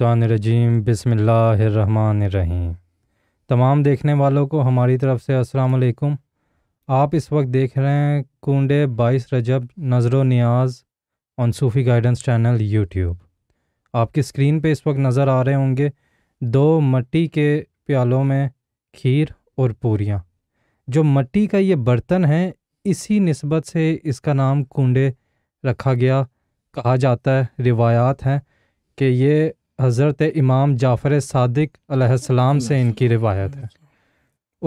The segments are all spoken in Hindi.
शैतानरजीम बसमीम तमाम देखने वालों को हमारी तरफ़ से अस्सलाम वालेकुम आप इस वक्त देख रहे हैं कुंडे बाईस रजब नज़र नियाज़ on Sufi guidance channel YouTube आपकी स्क्रीन पे इस वक्त नज़र आ रहे होंगे दो मट्टी के प्यालों में खीर और पूरियाँ जो मट्टी का ये बर्तन है इसी नस्बत से इसका नाम कुंडे रखा गया कहा जाता है रिवायात हैं कि ये हज़रत इमाम जाफ़र सदक सलाम से इनकी रिवायत है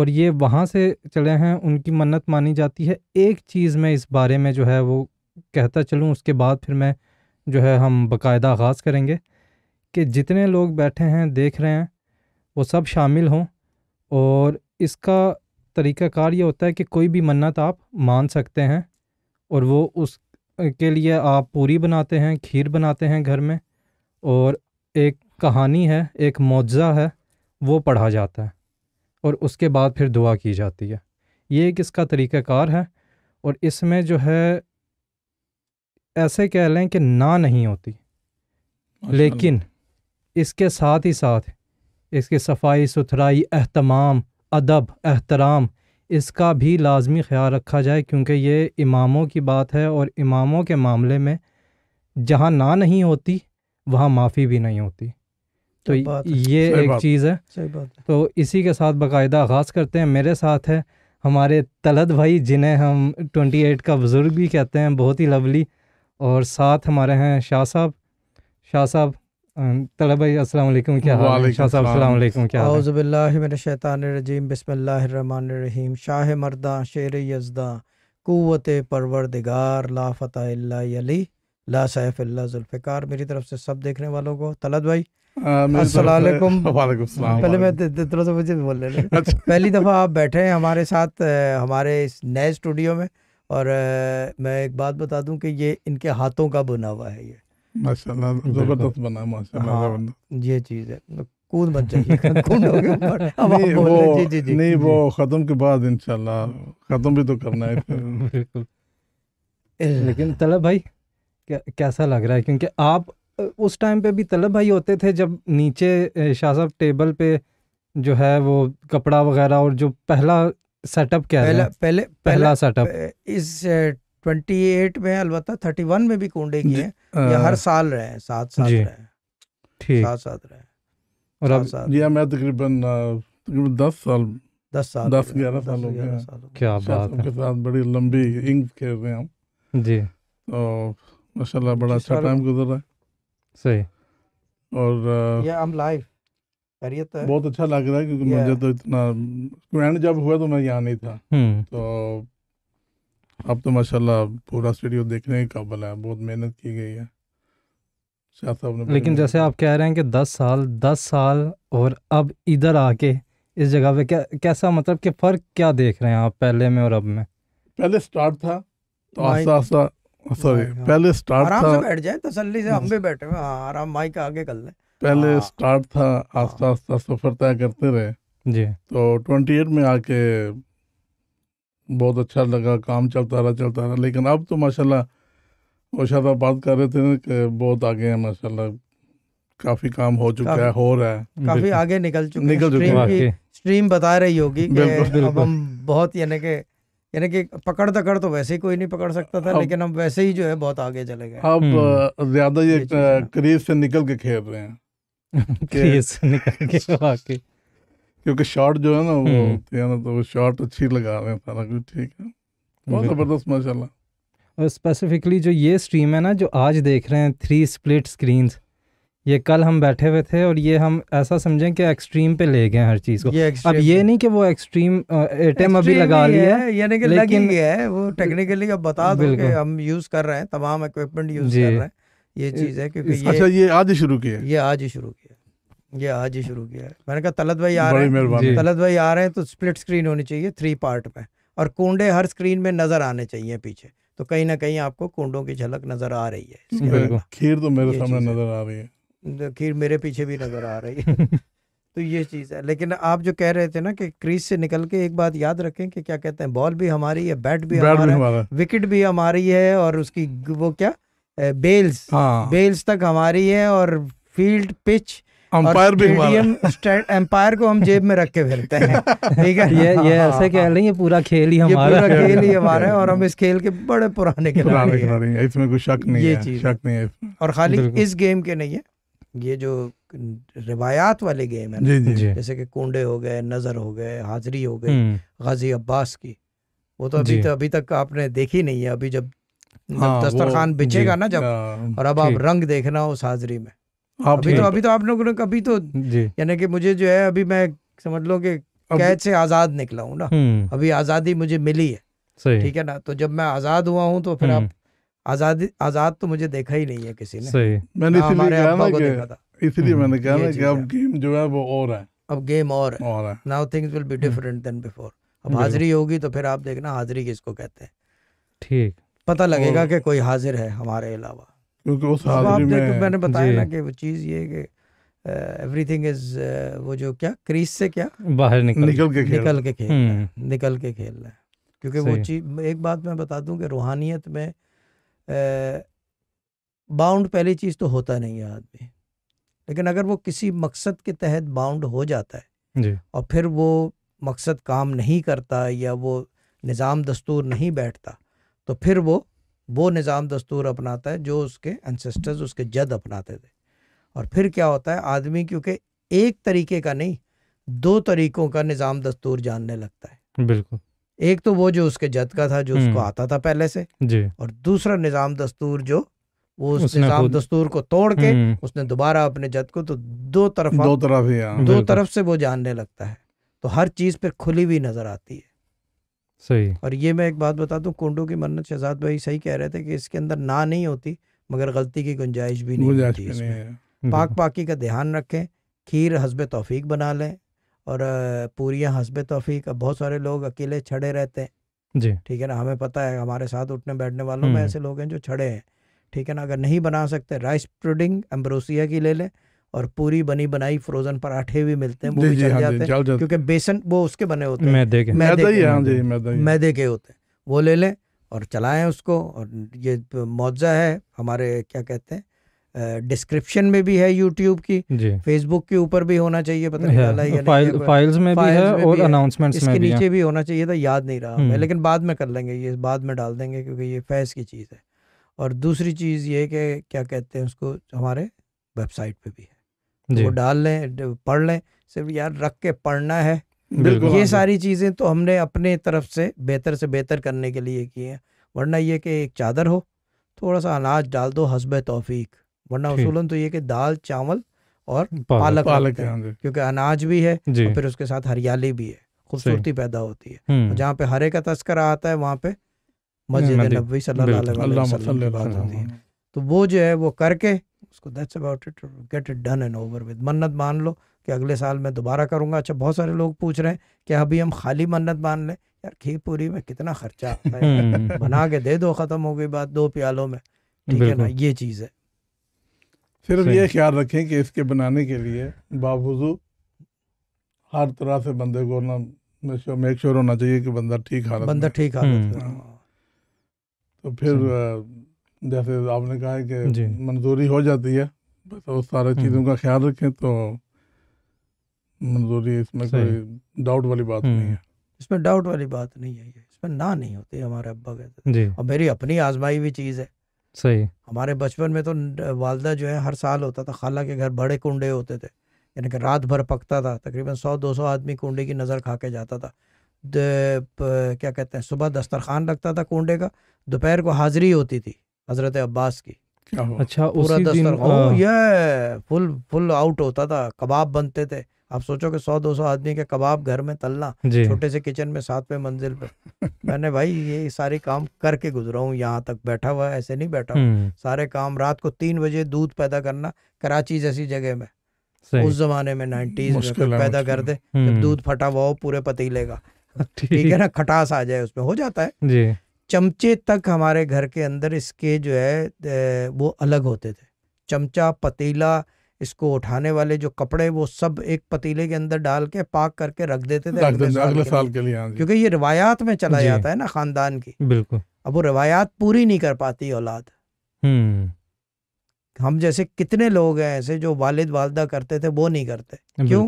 और ये वहाँ से चले हैं उनकी मन्नत मानी जाती है एक चीज़ में इस बारे में जो है वो कहता चलूँ उसके बाद फिर मैं जो है हम बाकायदा आगाज़ करेंगे कि जितने लोग बैठे हैं देख रहे हैं वो सब शामिल हों और इसका तरीक़ाकार ये होता है कि कोई भी मन्नत आप मान सकते हैं और वो उस के लिए आप पूरी बनाते हैं खीर बनाते हैं घर में और एक कहानी है एक मुआवजा है वो पढ़ा जाता है और उसके बाद फिर दुआ की जाती है ये एक इसका तरीक़ाकार है और इसमें जो है ऐसे कह लें कि ना नहीं होती लेकिन इसके साथ ही साथ इसकी सफाई सुथराई अहतमाम अदब एहतराम इसका भी लाजमी ख्याल रखा जाए क्योंकि ये इमामों की बात है और इमामों के मामले में जहाँ ना नहीं होती वहाँ माफ़ी भी नहीं होती तो ये एक चीज़ है सही बात है तो इसी के साथ बाकायदा आगाज़ करते हैं मेरे साथ है हमारे तलत भाई जिन्हें हम 28 का बुज़ुर्ग भी कहते हैं बहुत ही लवली और साथ हमारे हैं शाह साहब शाह साहब तलब भाई अस्सलाम वालेकुम क्या हाल शाह साहब अस्सलाम वालेकुम क्या हाल है मेरे शैतान रजीम शाह मर्दा शेर यजदा क़ुवत परवरदिगार ला फ़तह अली ला सैफ अल्लाह जुल्फ़िकार मेरी तरफ से सब देखने वालों को तलत भाई पहले मैं थोड़ा सा मुझे बोल रहे अच्छा। पहली दफ़ा आप बैठे हैं हमारे साथ हमारे इस नए स्टूडियो में और मैं एक बात बता दूं कि ये इनके हाथों का बुना हुआ है ये माशाल्लाह ज़बरदस्त बना हाँ, ये चीज़ है मतलब कूद जाइए नहीं वो ख़त्म के बाद ख़त्म भी तो करना है लेकिन तलब भाई कैसा लग रहा है क्योंकि आप उस टाइम पे भी तलब भाई होते थे जब नीचे शाह साहब टेबल पे जो है वो कपड़ा वगैरह और जो पहला सेटअप क्या पहला, है पहले पहला, पहला सेटअप इस ट्वेंटी एट में अलबत् थर्टी वन में भी कुंडे की है ये हर साल रहे हैं सात साल रहे ठीक सात सात रहे और अब यह हाँ, मैं तकरीबन तकरीबन दस साल दस साल दस ग्यारह साल हो गया क्या बात है बड़ी लंबी इंक खेल रहे हैं हम जी और माशाल्लाह बड़ा अच्छा टाइम गुजर रहा है सही और ये आई एम लाइव खैरियत है बहुत अच्छा लग रहा है क्योंकि मुझे तो इतना एंड जब हुआ तो मैं यहाँ नहीं था हम्म। तो अब तो माशाल्लाह पूरा स्टूडियो देखने के काबिल है बहुत मेहनत की गई है शाह साहब ने लेकिन जैसे आप कह रहे हैं कि दस साल दस साल और अब इधर आके इस जगह पे क्या कैसा मतलब कि फ़र्क क्या देख रहे हैं आप पहले में और अब में पहले स्टार्ट था तो आस्ता आस्ता सॉरी oh, पहले स्टार्ट आराम था से बैठ जाए तसल्ली से हम भी बैठे हुए हाँ, आराम माइक आगे कर ले पहले स्टार्ट हाँ। था हाँ। आस्ता आस्ता सफर तय करते रहे जी तो ट्वेंटी एट में आके बहुत अच्छा लगा काम चलता रहा चलता रहा लेकिन अब तो माशाल्लाह वो बात कर रहे थे कि बहुत आगे हैं माशाल्लाह काफी काम हो चुका है हो रहा है काफी आगे निकल चुके निकल चुके स्ट्रीम बता रही होगी कि अब हम बहुत यानी के यानी कि पकड़ तकड़ तो वैसे ही कोई नहीं पकड़ सकता था लेकिन हम वैसे ही जो है बहुत आगे चले गए अब हम्म। ज्यादा ये, क्रीज से निकल के खेल रहे हैं क्रेज से निकल के वाकई क्योंकि शॉट जो है ना वो हम्म। है ना तो शॉट अच्छी लगा रहे हैं सारा कुछ ठीक है बहुत ज़बरदस्त माशाल्लाह और स्पेसिफिकली जो ये स्ट्रीम है ना जो आज देख रहे हैं थ्री स्प्लिट स्क्रीन्स ये कल हम बैठे हुए थे और ये हम ऐसा समझें कि एक्सट्रीम पे ले गए हर चीज़ को ये अब ये नहीं कि वो एक्सट्रीम एटीएम अभी लगा लिया है यानी कि लेकिन है वो टेक्निकली अब बता दो कि हम यूज़ कर रहे हैं तमाम इक्विपमेंट यूज़ कर रहे हैं ये चीज़ है क्योंकि ये, अच्छा ये आज ही शुरू किया ये आज ही शुरू किया ये आज ही शुरू किया है मैंने कहा तलत भाई आ रहे हैं तलत भाई आ रहे हैं तो स्प्लिट स्क्रीन होनी चाहिए थ्री पार्ट में और कुंडे हर स्क्रीन में नज़र आने चाहिए पीछे तो कहीं ना कहीं आपको कुंडों की झलक नज़र आ रही है खीर तो मेरे सामने नज़र आ रही है खीर मेरे पीछे भी नज़र आ रही है तो ये चीज़ है लेकिन आप जो कह रहे थे ना कि क्रीज से निकल के एक बात याद रखें कि क्या कहते हैं बॉल भी हमारी है बैट भी बैट हमारा है विकेट भी हमारी है और उसकी वो क्या बेल्स हाँ। बेल्स तक हमारी है और फील्ड पिच अंपायर भी अंपायर को हम जेब में रख के फिरते हैं ठीक है ये ये हाँ, ऐसे कह हाँ। रहे हैं पूरा खेल ही हमारा पूरा खेल ही हमारा है और हम इस खेल के बड़े पुराने खिलाड़ी हैं इसमें कोई शक नहीं है शक नहीं है और खाली इस गेम के नहीं है ये जो रिवायात वाले गेम है जी, जी, जैसे कि कोंडे हो गए नजर हो गए हाजरी हो गए हम्म। गाजी अब्बास की वो तो अभी तो अभी तक आपने देखी नहीं है अभी जब हाँ, दस्तरखान बिछेगा ना जब और अब आप रंग देखना उस हाजरी में अभी तो अभी तो आप लोगों ने कभी तो यानी कि मुझे जो है अभी मैं समझ लो कि कैद से आजाद निकला हूँ ना हम्म। अभी आजादी मुझे मिली है ठीक है ना तो जब मैं आजाद हुआ हूँ तो फिर आप हम्म। आजादी आजाद तो मुझे देखा ही नहीं है किसी ने सही मैंने हाँ, इसलिए कहा ना कि इसलिए मैंने कहा ना कि अब गेम जो है वो और है अब गेम और है now things will be different than before अब हाजिरी होगी तो फिर आप देखना हाजिरी किसको कहते हैं ठीक पता लगेगा कि कोई हाजिर है हमारे अलावा क्योंकि उस हाजिरी में मैंने बताया ना कि वो चीज़ ये कि एवरीथिंग इज वो जो क्या क्रीज से क्या बाहर निकल निकल के खेल निकल के खेल है हम्म। निकल के खेलना है क्योंकि वो चीज एक बात मैं बता दूं कि रूहानियत में बाउंड पहली चीज़ तो होता नहीं है आदमी लेकिन अगर वो किसी मकसद के तहत बाउंड हो जाता है जी। और फिर वो मकसद काम नहीं करता या वो निज़ाम दस्तूर नहीं बैठता तो फिर वो वो निज़ाम दस्तूर अपनाता है जो उसके एनसेस्टर्स उसके जद अपनाते थे और फिर क्या होता है आदमी क्योंकि एक तरीके का नहीं दो तरीक़ों का निज़ाम दस्तूर जानने लगता है बिल्कुल एक तो वो जो उसके जद का था जो उसको हम्म। आता था पहले से और दूसरा निज़ाम दस्तूर जो वो उस निज़ाम दस्तूर को तोड़ के हम्म। उसने दोबारा अपने जद को तो दो तरफ दो तरफ हाँ, दो तरफ से वो जानने लगता है तो हर चीज़ पर खुली हुई नज़र आती है सही और ये मैं एक बात बता दूं कुंडों की मन्नत शहजाद भाई सही कह रहे थे कि इसके अंदर ना नहीं होती मगर गलती की गुंजाइश भी नहीं होती पाक पाकी का ध्यान रखें खीर हसब तोफीक बना लें और पूरियाँ हसब तोफ़ी बहुत सारे लोग अकेले छड़े रहते हैं जी ठीक है ना हमें पता है हमारे साथ उठने बैठने वालों में ऐसे लोग हैं जो छड़े हैं ठीक है ना अगर नहीं बना सकते राइस प्रोडिंग एम्ब्रोसिया की ले लें और पूरी बनी बनाई फ्रोजन पराठे भी मिलते हैं वो भी चल हाँ जाते हैं क्योंकि बेसन वो उसके बने होते हैं मैदे के मैदे हाँ मैदे के होते हैं वो ले लें और चलाएं उसको और ये मुआवजा है हमारे क्या कहते हैं डिस्क्रिप्शन में भी है यूट्यूब की फेसबुक के ऊपर भी होना चाहिए पता नहीं चला या फाइल, फाइल्स में फाइल्स भी है और अनाउंसमेंट्स में भी नीचे भी होना चाहिए था याद नहीं रहा मैं हम्म। लेकिन बाद में कर लेंगे ये बाद में डाल देंगे क्योंकि ये फैज की चीज़ है और दूसरी चीज़ ये कि क्या कहते हैं उसको हमारे वेबसाइट पे भी है तो वो डाल लें पढ़ लें सिर्फ यार रख के पढ़ना है ये सारी चीज़ें तो हमने अपने तरफ से बेहतर से बेहतर करने के लिए की हैं वरना ये कि एक चादर हो थोड़ा सा अनाज डाल दो हसब तोफीक वरना उसूलन तो ये कि दाल चावल और पालक, पालक क्योंकि अनाज भी है और फिर उसके साथ हरियाली भी है खूबसूरती पैदा होती है हम्म। जहाँ पे हरे का तस्करा आता है वहाँ पे मस्जिद नबी होती है तो वो जो है वो करके उसको that's about it get it done and over with मन्नत मान लो कि अगले साल मैं दोबारा करूंगा अच्छा बहुत सारे लोग पूछ रहे हैं कि अभी हम खाली मन्नत मान लें यार खीर पूरी में कितना खर्चा आता है हम्म। बना के दे दो ख़त्म हो गई बात दो प्यालों में ठीक है ना ये चीज़ है सिर्फ ये ख्याल रखें कि इसके बनाने के लिए बावजू हर तरह से बंदे को ना मेक श्योर होना चाहिए कि बंदा ठीक हालत बंदा ठीक हालत हाँ। तो फिर जैसे आपने कहा है कि मंजूरी हो जाती है बस तो उस सारे हम्म। चीज़ों का ख्याल रखें तो मंजूरी इसमें कोई डाउट हम्म। वाली बात नहीं है इसमें डाउट वाली बात नहीं है इसमें ना नहीं होती हमारे अब्बा कहते और मेरी अपनी आजमाई हुई चीज़ है सही हमारे बचपन में तो वालदा जो है हर साल होता था खाला के घर बड़े कुंडे होते थे यानी कि रात भर पकता था तकरीबन सौ दो सौ आदमी कुंडे की नज़र खा के जाता था क्या कहते हैं सुबह दस्तरखान लगता था कुंडे का दोपहर को हाजिरी होती थी हज़रत अब्बास की अच्छा पूरा दस्तरखान हाँ। ये फुल फुल आउट होता था कबाब बनते थे आप सोचो कि सौ दो सौ आदमी के कबाब घर में तलना छोटे से किचन में सातवें मंजिल पे मैंने भाई ये सारे काम करके गुजरा हूँ यहाँ तक बैठा हुआ ऐसे नहीं बैठा हूँ हम्म। सारे काम रात को तीन बजे दूध पैदा करना कराची जैसी जगह में उस जमाने में नाइनटीज में पैदा कर दे जब हम्म। दूध फटा हुआ पूरे पतीले का ठीक है ना खटास आ जाए उसमें हो जाता है चमचे तक हमारे घर के अंदर इसके जो है वो अलग होते थे चमचा पतीला इसको उठाने वाले जो कपड़े वो सब एक पतीले के अंदर डाल के पाक करके रख देते थे अगले साल, साल, साल के लिए हाँ क्योंकि ये रिवायात में चला जाता है ना खानदान की बिल्कुल अब वो रिवायात पूरी नहीं कर पाती औलाद हम्म। हम जैसे कितने लोग हैं ऐसे जो वालिद वालदा करते थे वो नहीं करते क्यों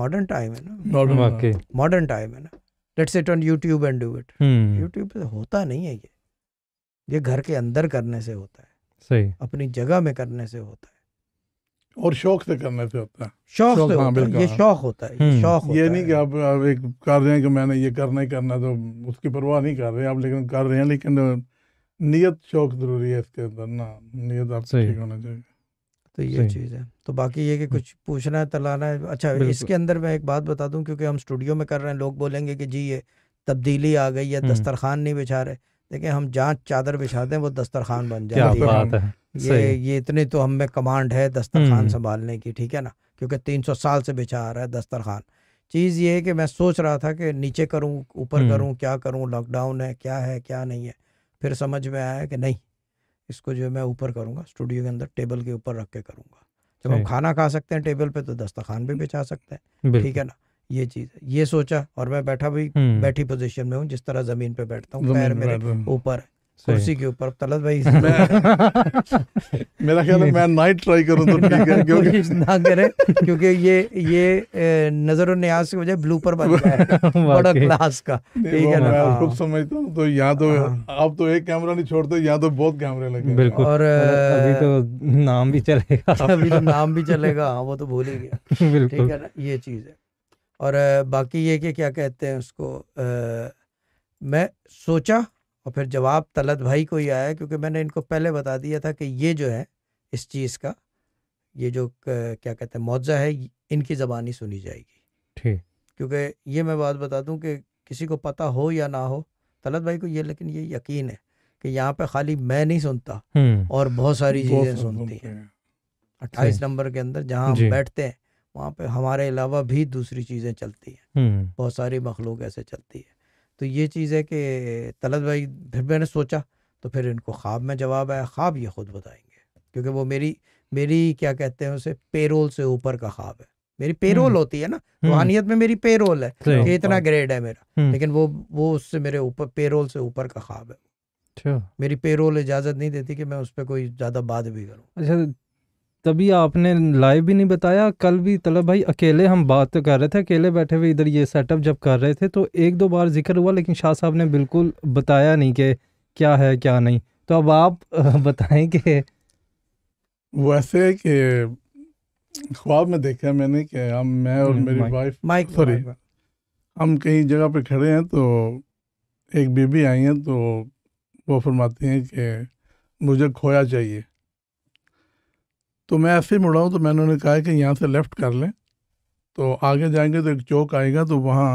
मॉडर्न टाइम है ना मॉडर्न टाइम है ना let's it on YouTube and do it YouTube पे तो होता नहीं है ये ये घर के अंदर करने से होता है सही अपनी जगह में करने से होता है और शौक से करने से होता है शौक, से हाँ, हाँ। होता है ये शौक होता है शौक होता ये नहीं कि आप, आप एक कर रहे हैं कि मैंने ये करना ही करना तो उसकी परवाह नहीं कर रहे आप लेकिन कर रहे हैं लेकिन नियत शौक जरूरी है इसके अंदर ना नियत आप ठीक होना चाहिए तो ये चीज़ है तो बाकी ये कि कुछ पूछना है तलाना है अच्छा इसके अंदर मैं एक बात बता दूं क्योंकि हम स्टूडियो में कर रहे हैं लोग बोलेंगे कि जी ये तब्दीली आ गई है हम्म। दस्तरखान नहीं बिछा रहे देखें हम जहाँ चादर बिछा दें वो दस्तरखान बन बात है ये ये इतनी तो हम में कमांड है दस्तरखान हम्म। संभालने की ठीक है ना क्योंकि तीन सौ साल से बिछा आ रहा है दस्तरखान चीज़ ये है कि मैं सोच रहा था कि नीचे करूँ ऊपर हम्म। करूँ क्या करूँ लॉकडाउन है क्या है क्या नहीं है फिर समझ में आया कि नहीं इसको जो है मैं ऊपर करूँगा स्टूडियो के अंदर टेबल के ऊपर रख के करूँगा जब हम खाना खा सकते हैं टेबल पे तो दस्तरखान भी बिछा सकते हैं ठीक है ना ये चीज है ये सोचा और मैं बैठा भी हम्म। बैठी पोजीशन में हूँ जिस तरह जमीन पे बैठता हूँ पैर मेरे ऊपर कुर्सी के ऊपर तलत भाई मेरा ख्याल मैं नाइट ट्राई करूं तो ठीक है क्योंकि ना करें क्योंकि ये ये नजर और न्याज की वजह ब्लू पर गया बड़ा क्लास का ठीक है ना हाँ। खुद समझता हूँ तो यहाँ तो हाँ। आप तो एक कैमरा नहीं छोड़ते यहाँ तो बहुत कैमरे लगे बिल्कुल और अभी तो नाम भी चलेगा अभी तो नाम भी चलेगा हाँ, वो तो भूल ही गया बिल्कुल ठीक है ना ये चीज है और बाकी ये कि क्या कहते हैं उसको आ, मैं सोचा और फिर जवाब तलत भाई को ही आया क्योंकि मैंने इनको पहले बता दिया था कि ये जो है इस चीज़ का ये जो क्या कहते हैं मुआवजा है इनकी ज़बानी सुनी जाएगी ठीक क्योंकि ये मैं बात बता दूं कि किसी को पता हो या ना हो तलत भाई को ये लेकिन ये यकीन है कि यहाँ पे खाली मैं नहीं सुनता और बहुत सारी चीज़ें सुनती हैं अट्ठाईस नंबर के अंदर जहाँ हम बैठते हैं वहाँ पे हमारे अलावा भी दूसरी चीज़ें चलती हैं हम्म। बहुत सारी मखलूक ऐसे चलती है तो ये चीज़ है कि तलत भाई फिर मैंने सोचा तो फिर इनको ख्वाब में जवाब आया ख्वाब ये खुद बताएंगे क्योंकि वो मेरी मेरी क्या कहते हैं उसे पेरोल से ऊपर का ख्वाब है मेरी पेरोल हम्म। होती है ना हम्म। रूहानियत में मेरी पेरोल है कि इतना ग्रेड है मेरा लेकिन वो वो उससे मेरे ऊपर पेरोल से ऊपर का ख्वाब है अच्छा। मेरी पेरोल इजाजत नहीं देती कि मैं उस पर कोई ज्यादा बात भी करूँ अच्छा तभी आपने लाइव भी नहीं बताया कल भी तलब भाई अकेले हम बात तो कर रहे थे अकेले बैठे हुए इधर ये सेटअप जब कर रहे थे तो एक दो बार जिक्र हुआ लेकिन शाह साहब ने बिल्कुल बताया नहीं कि क्या है क्या नहीं तो अब आप बताएं कि वैसे कि ख्वाब में देखा मैंने कि हम मैं और हम्म, मेरी वाइफ माइक सॉरी हम कहीं जगह पे खड़े हैं तो एक बीबी आई हैं तो वो फरमाती हैं कि मुझे खोया चाहिए तो मैं ऐसे मुड़ा हूँ तो मैंने उन्हें कहा कि यहाँ से लेफ़्ट कर लें तो आगे जाएंगे तो एक चौक आएगा तो वहाँ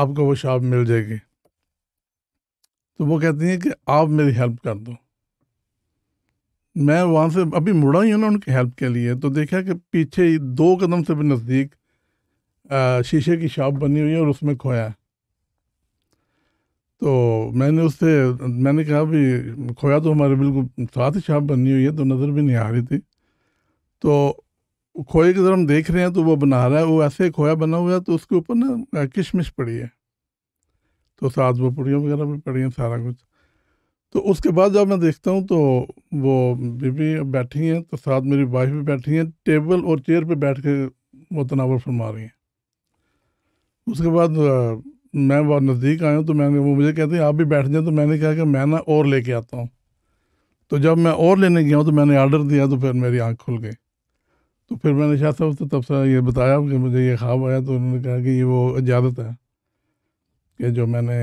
आपको वो शॉप मिल जाएगी तो वो कहती हैं कि आप मेरी हेल्प कर दो मैं वहाँ से अभी मुड़ा ही हूँ ना उनकी हेल्प के लिए तो देखा कि पीछे ही दो कदम से भी नज़दीक शीशे की शॉप बनी हुई है और उसमें खोया है तो मैंने उससे मैंने कहा भी खोया तो हमारे बिल्कुल साथ ही छाप बनी हुई है तो नज़र भी नहीं आ रही थी तो खोए की तरफ हम देख रहे हैं तो वो बना रहा है वो ऐसे खोया बना हुआ है तो उसके ऊपर ना किशमिश पड़ी है तो साथ वो पुड़ियाँ वगैरह भी पड़ी हैं सारा कुछ तो उसके बाद जब मैं देखता हूँ तो वो बीबी बैठी हैं तो साथ मेरी वाइफ भी बैठी हैं टेबल और चेयर पे बैठ के वो तनावर फरमा रही हैं उसके बाद मैं बहुत नज़दीक आया हूँ तो मैंने वो मुझे कहते हैं आप भी बैठ जाए तो मैंने कहा कि मैं ना और लेके आता हूँ तो जब मैं और लेने गया हूँ तो मैंने आर्डर दिया तो फिर मेरी आँख खुल गई तो फिर मैंने शाह साहब से तब से ये बताया कि मुझे ये ख्वाब आया तो उन्होंने कहा कि ये वो इजाज़त है कि जो मैंने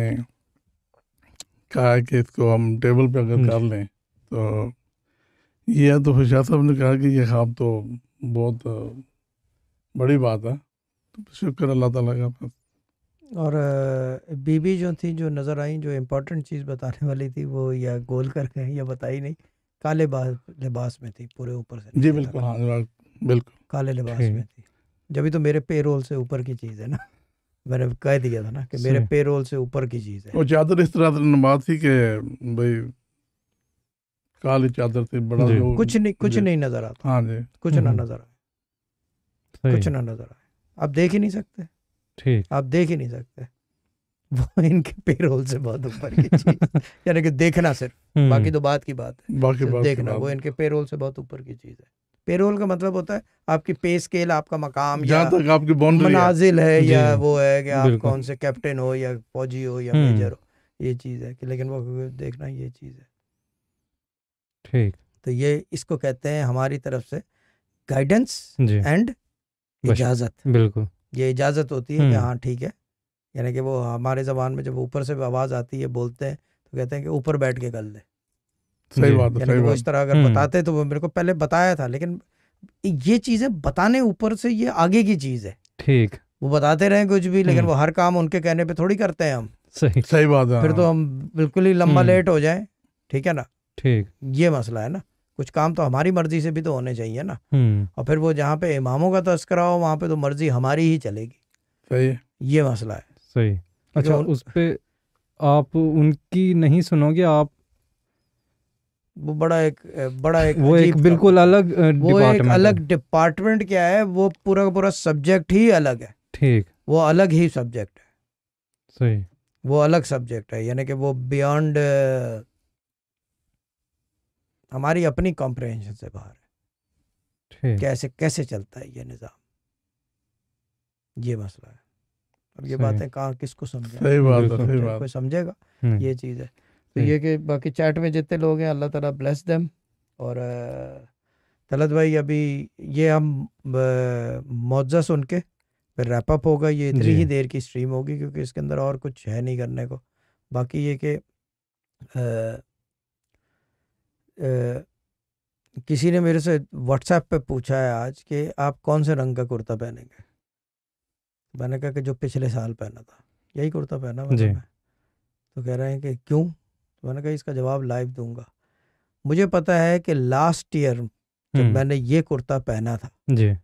कहा है कि इसको हम टेबल पे अगर कर लें तो ये है तो फिर शाह साहब ने कहा कि ये ख्वाब तो बहुत बड़ी बात है तो शुक्र अल्लाह ताला का और बीबी जो थी जो नज़र आई जो इम्पोर्टेंट चीज़ बताने वाली थी वो या गोल करके या बताई नहीं काले लिबास में थी पूरे ऊपर से जी बिल्कुल हाँ, हाँ। बिल्कुल काले लिबास में थी जब तो मेरे पे रोल से ऊपर की चीज़ है ना मैंने कह दिया था ना कि मेरे पे रोल से ऊपर की चीज़ है वो चादर इस तरह बात थी कि भाई काली चादर थी बड़ा जो कुछ नहीं कुछ नहीं नज़र आता हाँ जी कुछ ना हम्म। नज़र आए कुछ ना नज़र आए आप देख ही नहीं सकते आप देख ही नहीं सकते वो इनके पेरोल से बहुत ऊपर की चीज यानी कि देखना सिर्फ हम्म। बाकी तो बात की बात है बाकी बात देखना वो इनके पेरोल से बहुत ऊपर की चीज है पेरोल का मतलब होता है आपकी पे स्केल आपका मकाम या तक आपकी मनाजिल है या वो है कि आप कौन से कैप्टन हो या फौजी हो या मेजर हम्म। हो ये चीज़ है कि लेकिन वो देखना ये चीज़ है ठीक तो ये इसको कहते हैं हमारी तरफ से गाइडेंस एंड इजाजत बिल्कुल ये इजाज़त होती है कि हाँ ठीक है यानी कि वो हमारे ज़बान में जब ऊपर से आवाज़ आती है बोलते हैं तो कहते हैं कि ऊपर बैठ के कर ले सही बात है सही बात इस तरह अगर बताते तो वो मेरे को पहले बताया था लेकिन ये चीज़ें बताने ऊपर से ये आगे की चीज़ है ठीक वो बताते रहे कुछ भी लेकिन वो हर काम उनके कहने पे थोड़ी करते हैं हम सही सही बात है फिर तो हाँ। हम बिल्कुल ही लंबा लेट हो जाए ठीक है ना ठीक ये मसला है ना कुछ काम तो हमारी मर्जी से भी तो होने चाहिए ना हम्म। और फिर वो जहाँ पे इमामों का तस्करा हो वहाँ पे तो मर्जी हमारी ही चलेगी सही ये मसला है सही अच्छा उन... उस पर आप उनकी नहीं सुनोगे आप वो बड़ा एक बड़ा एक वो एक बिल्कुल अलग वो एक अलग डिपार्टमेंट क्या है वो पूरा का पूरा सब्जेक्ट ही अलग है ठीक वो अलग ही सब्जेक्ट है सही वो अलग सब्जेक्ट है यानी कि वो बियॉन्ड हमारी अपनी कॉम्प्रहेंशन से बाहर है कैसे कैसे चलता है ये निज़ाम ये मसला है अब ये बातें कहाँ किसको समझे कोई समझेगा हम्म। ये चीज़ है तो ये कि बाकी चैट में जितने लोग हैं अल्लाह ताला ब्लेस देम और तलत भाई अभी ये हम मुआवजा सुन के फिर रैप अप होगा ये इतनी ही देर की स्ट्रीम होगी क्योंकि इसके अंदर और कुछ है नहीं करने को बाकी ये कि किसी ने मेरे से व्हाट्सएप पे पूछा है आज कि आप कौन से रंग का कुर्ता पहनेंगे मैंने कहा कि जो पिछले साल पहना था यही कुर्ता पहना जी तो कह रहे हैं कि क्यों तो मैंने कहा इसका जवाब लाइव दूंगा मुझे पता है कि लास्ट ईयर जब हम्म। मैंने ये कुर्ता पहना था जी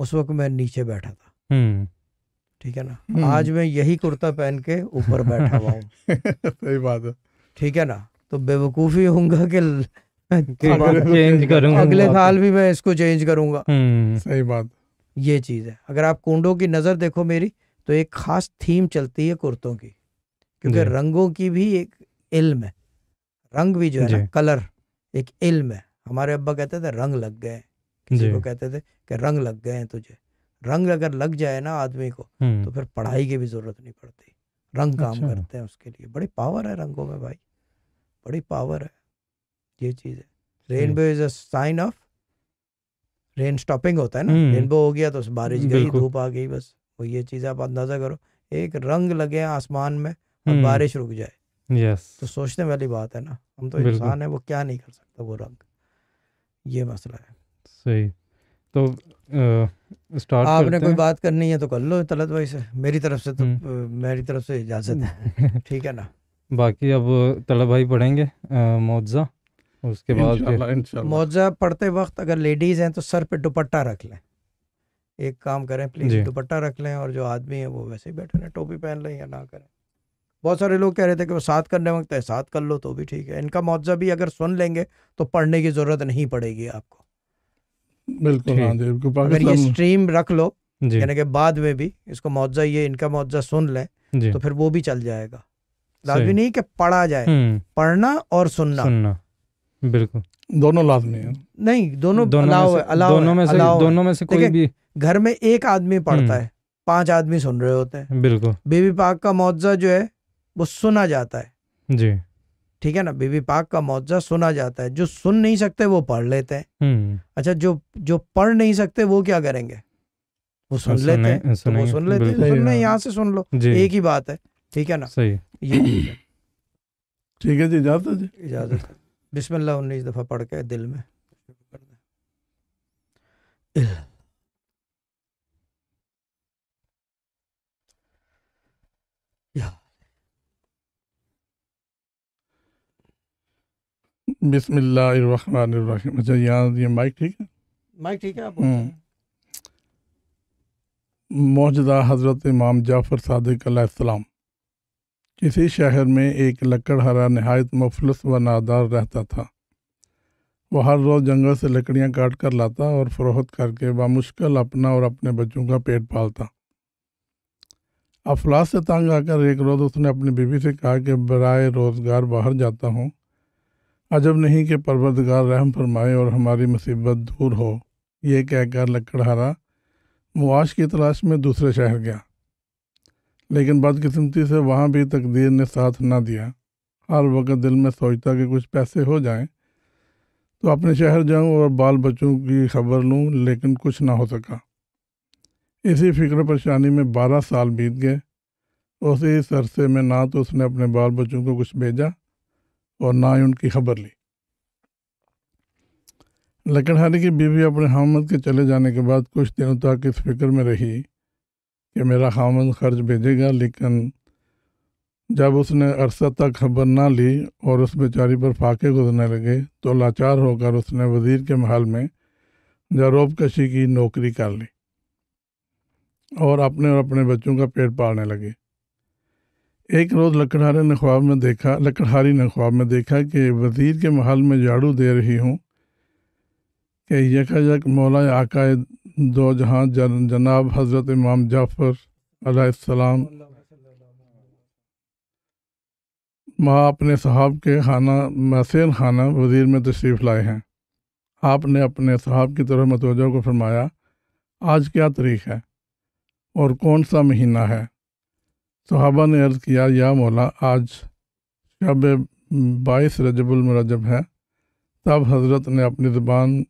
उस वक्त मैं नीचे बैठा था हम्म। ठीक है ना हम्म। आज मैं यही कुर्ता पहन के ऊपर बैठा हुआ हूँ सही बात है ठीक है ना तो बेवकूफ़ी होगा कि चेंज करूंगा अगले साल भी मैं इसको चेंज करूंगा हम्म। सही बात ये चीज़ है अगर आप कुंडों की नज़र देखो मेरी तो एक ख़ास थीम चलती है कुर्तों की क्योंकि रंगों की भी एक इल्म है रंग भी जो है ना कलर एक इल्म है हमारे अब्बा कहते थे रंग लग गए किसी को कहते थे कि रंग लग गए हैं तुझे रंग अगर लग जाए ना आदमी को हम्म। तो फिर पढ़ाई की भी जरूरत नहीं पड़ती रंग काम अच्छा। करते हैं उसके लिए बड़ी पावर है रंगों में भाई बड़ी पावर है ये चीज़ है rainbow is a sign of rain stopping होता है ना रेनबो हम्म। हो गया तो बारिश गई धूप आ गई बस वो ये चीज़ आप अंदाजा करो एक रंग लगे आसमान में और हम्म। बारिश रुक जाए यस तो सोचने वाली बात है ना हम तो इंसान है वो क्या नहीं कर सकता वो रंग ये मसला है सही तो स्टार्ट आपने कोई बात करनी है तो कर लो तलत भाई से मेरी तरफ से तो हम्म। मेरी तरफ से इजाज़त है ठीक है ना बाकी अब तलब भाई पढ़ेंगे मुआवजा उसके बाद मुआवजा पढ़ते वक्त अगर लेडीज़ हैं तो सर पे दुपट्टा रख लें एक काम करें प्लीज़ दुपट्टा रख लें और जो आदमी है वो वैसे ही बैठे रहें टोपी पहन लें या ना करें बहुत सारे लोग कह रहे थे कि वो साथ करने वक्त है साथ कर लो तो भी ठीक है इनका मुआवजा भी अगर सुन लेंगे तो पढ़ने की ज़रूरत नहीं पड़ेगी आपको बिल्कुल हाँ अगर ये स्ट्रीम रख लो यानी कि बाद में भी इसको मुआवजा ये इनका मुआवजा सुन लें तो फिर वो भी चल जाएगा लाजमी नहीं कि पढ़ा जाए हम्म। पढ़ना और सुनना सुनना बिल्कुल दोनों लाजमी है नहीं दोनों अलाव है अलाव दोनों में से दोनों में से कोई भी घर में एक आदमी पढ़ता हम्म। है पांच आदमी सुन रहे होते हैं बिल्कुल बेबी पाक का मुआवजा जो है वो सुना जाता है जी ठीक है ना बेबी पाक का मुआवजा सुना जाता है जो सुन नहीं सकते वो पढ़ लेते हैं हम्म। अच्छा जो जो पढ़ नहीं सकते वो क्या करेंगे वो सुन लेते हैं तो वो सुन लेते हैं यहाँ से सुन लो एक ही बात है ठीक है ना सही ये ठीक है जी इजाजत जी इजाजत बिस्मिल्लाह उन्नीस दफ़ा पढ़ के दिल में बिस्मिल्लाहिर्रहमानिर्रहीम अच्छा यहाँ ये माइक ठीक है माइक ठीक है आप हम्म। मौजदा हज़रत इमाम जाफ़र सदक किसी शहर में एक लकड़हारा नहायत मफलस व नादार रहता था वह हर रोज़ जंगल से लकड़ियाँ काट कर लाता और फरोहत करके बामुश्किल अपना और अपने बच्चों का पेट पालता अफलास से तंग आकर एक रोज़ उसने अपनी बीवी से कहा कि बरए रोज़गार बाहर जाता हूँ अजब नहीं कि परवरदगार रहम फरमाए और हमारी मुसीबत दूर हो ये कहकर लकड़हारा मुआश की तलाश में दूसरे शहर गया लेकिन बदकिस्मती से वहाँ भी तकदीर ने साथ ना दिया हर वक्त दिल में सोचता कि कुछ पैसे हो जाएं तो अपने शहर जाऊं और बाल बच्चों की खबर लूं लेकिन कुछ ना हो सका इसी फिक्र परेशानी में बारह साल बीत गए उसी अरसे में ना तो उसने अपने बाल बच्चों को कुछ भेजा और ना ही उनकी खबर ली लकड़हारी की बीवी अपने हामद के चले जाने के बाद कुछ दिनों तक इस फिक्र में रही कि मेरा खामन खर्च भेजेगा लेकिन जब उसने अरसा तक खबर ना ली और उस बेचारी पर फाके गुजरने लगे तो लाचार होकर उसने वज़ीर के महल में जरोब कशी की नौकरी कर ली और अपने और अपने बच्चों का पेट पालने लगे एक रोज़ लकड़हारे ने ख्वाब में देखा लकड़हारी ने ख्वाब में देखा कि वज़ीर के महल में झाड़ू दे रही हूँ कि यकायक मौला आकाए दो जहाँ जन, जनाब हज़रत इमाम जाफ़र अलैहिस्सलाम माँ अपने साहब के खाना मैसेन खाना वज़ीर में तशरीफ़ लाए हैं आपने अपने साहब की तरफ मतवजों को फरमाया आज क्या तारीख है और कौन सा महीना है सहाबा ने अर्ज़ किया या मौला आज शब बाईस रजबुलमरजब है तब हज़रत ने अपनी ज़बान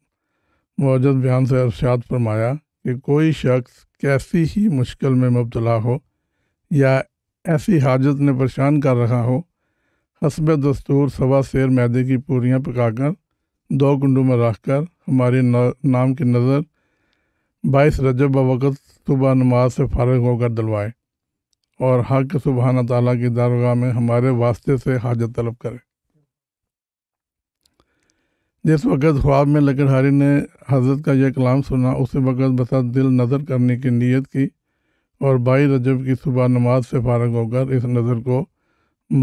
मौजद बयान से अर्शात फरमाया कि कोई शख्स कैसी ही मुश्किल में मुबतला हो या ऐसी हाजत ने परेशान कर रहा हो हसब दस्तूर सवा शेर मैदे की पूरियाँ पकाकर दो कुंडों में रख कर हमारे नाम की नज़र बाईस रजब वक़्त सुबह नमाज से फारग होकर दिलवाए और हक सुबहाना ताली की दारगाह में हमारे वास्ते से हाजत तलब करें जिस वक़्त ख्वाब में लकड़हारी ने हज़रत का यह कलाम सुना उस वक़्त बसा दिल नज़र करने की नीयत की और बाई रजब की सुबह नमाज से फारग होकर इस नज़र को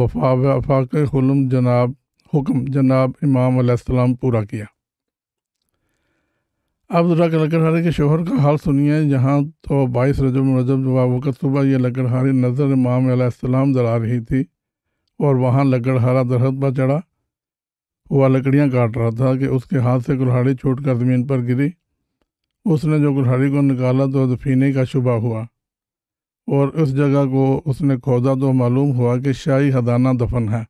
वफाक हलम जनाब हुक्म जनाब इमाम पूरा किया अब ज़रा लकड़हारी के शोहर का हाल सुनिए यहाँ तो बाईस रजब रजब वक़्त सुबह यह लकड़हारी नज़र इमाम सलाम आ रही थी और वहाँ लकड़हारा दरहत पर चढ़ा वह लकड़ियाँ काट रहा था कि उसके हाथ से कुल्हाड़ी छूट कर ज़मीन पर गिरी उसने जो कुल्हाड़ी को निकाला तो दफीने का शुबा हुआ और उस जगह को उसने खोदा तो मालूम हुआ कि शाही हदाना दफन है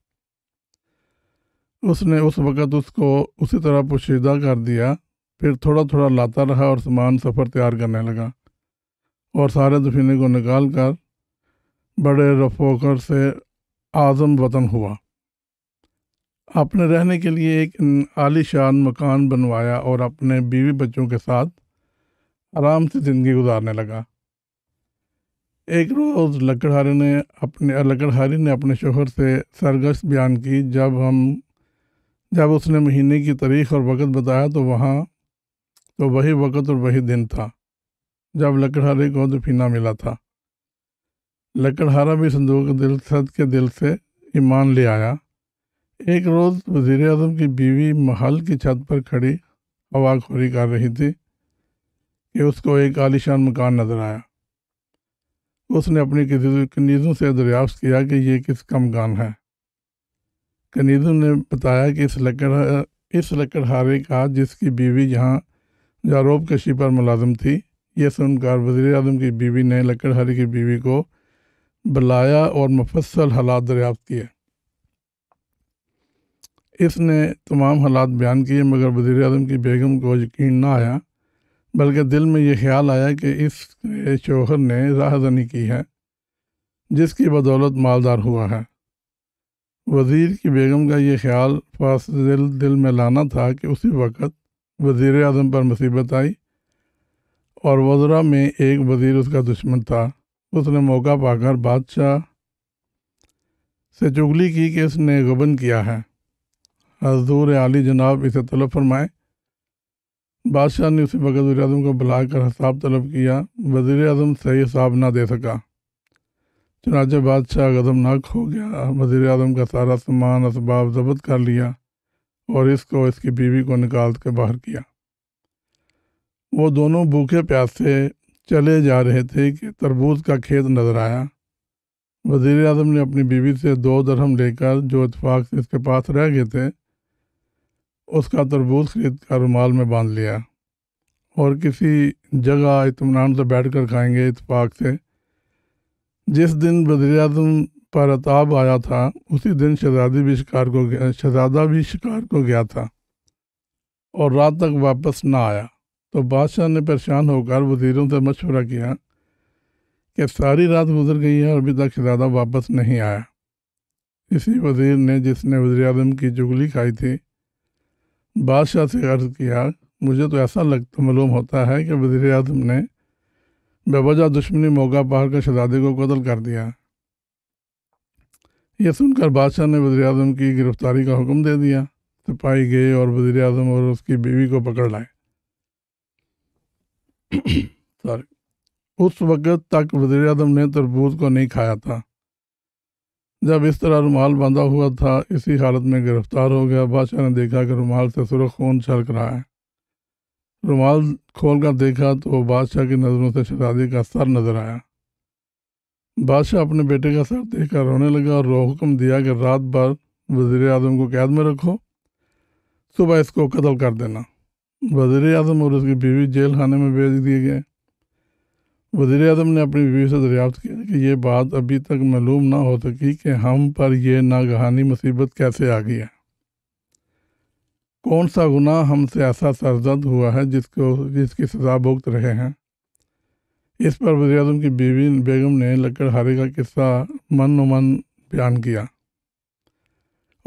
उसने उस वक़्त उसको उसी तरह पोशीदा कर दिया फिर थोड़ा थोड़ा लाता रहा और सामान सफ़र तैयार करने लगा और सारे दफीने को निकाल कर बड़े रफोकर से आज़म वतन हुआ आपने रहने के लिए एक आलीशान मकान बनवाया और अपने बीवी बच्चों के साथ आराम से ज़िंदगी गुजारने लगा एक रोज़ लकड़हारी ने अपने लकड़हारी ने अपने शोहर से सरगश बयान की जब हम जब उसने महीने की तारीख और वक़्त बताया तो वहाँ तो वही वक़्त और वही दिन था जब लकड़हारे को दफीना मिला था लकड़हारा भी संदूक दिल सद के दिल से ईमान ले आया एक रोज़ वजीर अजम की बीवी महल की छत पर खड़ी हवाखोरी कर रही थी कि उसको एक आलिशान मकान नज़र आया उसने अपनी कनीज़ों से दरियाफ्त किया कि यह किसका मकान है कनीज़ों ने बताया कि इस लकड़ इस लकड़हारे का जिसकी बीवी यहाँ जारोब कशी पर मुलाजम थी यह सुनकर वजीर अजम की बीवी ने लकड़हारे की बीवी को बुलाया और मुफसल हालात दरियाफ्त किए इसने तमाम हालात बयान किए मगर वज़ी अजम की बेगम को यकीन ना आया बल्कि दिल में ये ख्याल आया कि इस शोहर ने राहजनी की है जिसकी बदौलत मालदार हुआ है वज़ीर की बेगम का ये ख्याल फास दिल में लाना था कि उसी वक़्त वज़ी अजम पर मुसीबत आई और वज्रा में एक वज़ीर उसका दुश्मन था उसने मौका पाकर बादशाह से चुगली की कि इसने गबन किया है हजूर आली जनाब इसे तलब फरमाए बादशाह ने उसे बकदूर अजम को बुलाकर हिसाब तलब किया वजीर अजम सही हिसाब ना दे सका चुनाचे बादशाह नाक हो गया वजीर अजम का सारा सामान इसबाब जब्त कर लिया और इसको इसकी बीवी को निकाल के बाहर किया वो दोनों भूखे प्यासे चले जा रहे थे कि तरबूज का खेत नज़र आया वजीर अजम ने अपनी बीवी से दो दरहम लेकर जो इतफाक़ से इसके पास रह गए थे उसका तरबूज खरीद कर रुमाल में बांध लिया और किसी जगह इतमान से बैठ कर खाएँगे इतफाक़ से जिस दिन अजम पर अताब आया था उसी दिन शहजादी भी शिकार को गया शहजादा भी शिकार को गया था और रात तक वापस ना आया तो बादशाह ने परेशान होकर वजीरों से मशवरा किया कि सारी रात गुजर गई है और अभी तक शहजादा वापस नहीं आया इसी वज़ीर ने जिसने वजी अजम की जुगली खाई थी बादशाह से अर्ज़ किया मुझे तो ऐसा लगता तो मालूम होता है कि वजीर अजम ने बेवजह दुश्मनी मौका पार कर शहजादे को कत्ल कर दिया यह सुनकर बादशाह ने वजी अजम की गिरफ्तारी का हुक्म दे दिया सिपाही गए और वजी अजम और उसकी बीवी को पकड़ लाए सॉरी उस वक़्त तक वजी अजम ने तरबूज को नहीं खाया था जब इस तरह रुमाल बांधा हुआ था इसी हालत में गिरफ्तार हो गया बादशाह ने देखा कि रुमाल से सुरख खून छलक रहा है रुमाल खोल कर देखा तो बादशाह की नज़रों से शहजादी का सर नजर आया बादशाह अपने बेटे का सर देखकर रोने लगा और हुक्म दिया कि रात भर वजीर अजम को कैद में रखो सुबह इसको कत्ल कर देना वजीर अजम और उसकी बीवी जेल खाने में भेज दिए गए वजीर अजम ने अपनी बीवी से दरियाफ्त किया कि ये बात अभी तक मालूम ना हो सकी कि हम पर यह नागहानी मुसीबत कैसे आ गई है कौन सा गुनाह हमसे ऐसा सरजद हुआ है जिसको जिसकी सजा भुगत रहे हैं इस पर वजी अजम की बीवी बेगम ने लकड़हारे का किस्सा मन मन बयान किया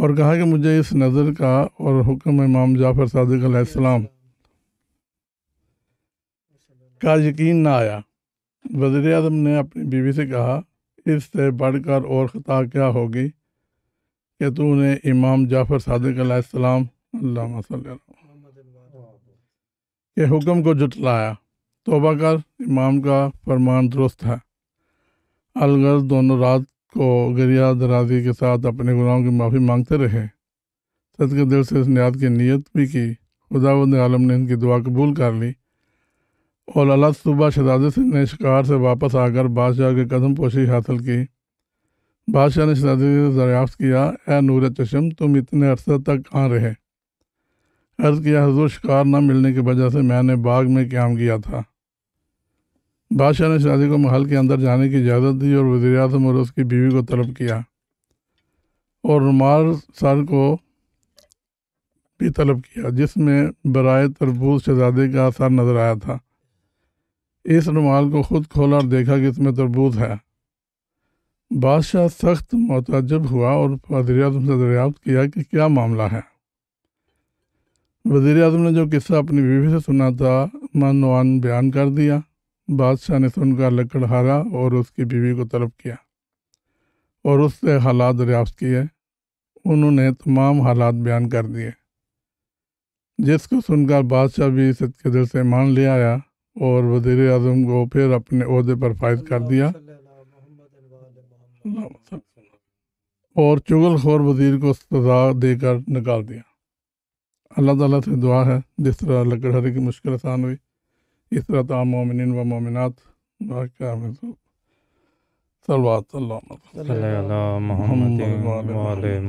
और कहा कि मुझे इस नज़र का और हुक्म इमाम जाफ़र सदक का यकीन ना आया वजीर अजम ने अपनी बीवी से कहा इससे बढ़कर और ख़ता क्या होगी कि तू ने इमाम जाफ़र सदक के हुक्म को जुटलाया तोबा कर इमाम का फरमान दुरुस्त है अलगर दोनों रात को गरिया दराजी के साथ अपने गुनाहों की माफ़ी मांगते रहे सद के दिल से इस नियाद की नीयत भी की खुदा आलम ने इनकी दुआ कबूल कर ली और अलग सुबह शहजादे सिंह ने शिकार से वापस आकर बादशाह की कदम पोशी हासिल की बादशाह ने शहजादे से दरियाफ्त किया ए नूर चशम तुम इतने अरसे तक कहाँ रहे अर्ज किया हजूर शिकार न मिलने की वजह से मैंने बाग में क्याम किया था बादशाह ने शहजादी को महल के अंदर जाने की इजाज़त दी और वजी अजम और उसकी बीवी को तलब किया और रुमाल सर को भी तलब किया जिसमें बरए तरबूज शहजादे का सर नज़र आया था इस रुमाल को खुद खोला और देखा कि इसमें तरबूज है बादशाह सख्त मतजब हुआ और वज़ी अजम से दरियाफ्त किया कि क्या मामला है वजी अजम ने जो किस्सा अपनी बीवी से सुना था मनवान बयान कर दिया बादशाह ने सुनकर लकड़ हारा और उसकी बीवी को तलब किया और उससे हालात दरियाफ्त किए उन्होंने तमाम हालात बयान कर दिए जिसको सुनकर बादशाह भी सद के दिल से मान ले आया और वजीर अजम को फिर अपने अहदे पर फायद कर दिया और चुगलखोर वजीर को सजा देकर निकाल दिया अल्लाह ताला से दुआ है जिस तरह लकड़हरे की मुश्किल आसान हुई इस तरह तमाम मोमिन व मोमिनत सलवा मोहम्मद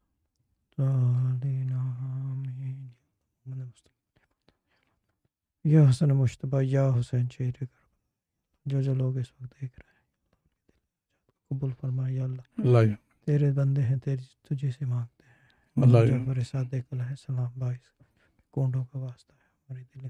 या हसन मुशतबा या हुसैन चेहरे जो जो लोग इस वक्त देख रहे हैं कबूल फरमा या तेरे बंदे हैं तेरी तुझे से मांगते हैं हमारे साथ है सलाम बाईस कोंडों का वास्ता है हमारे दिल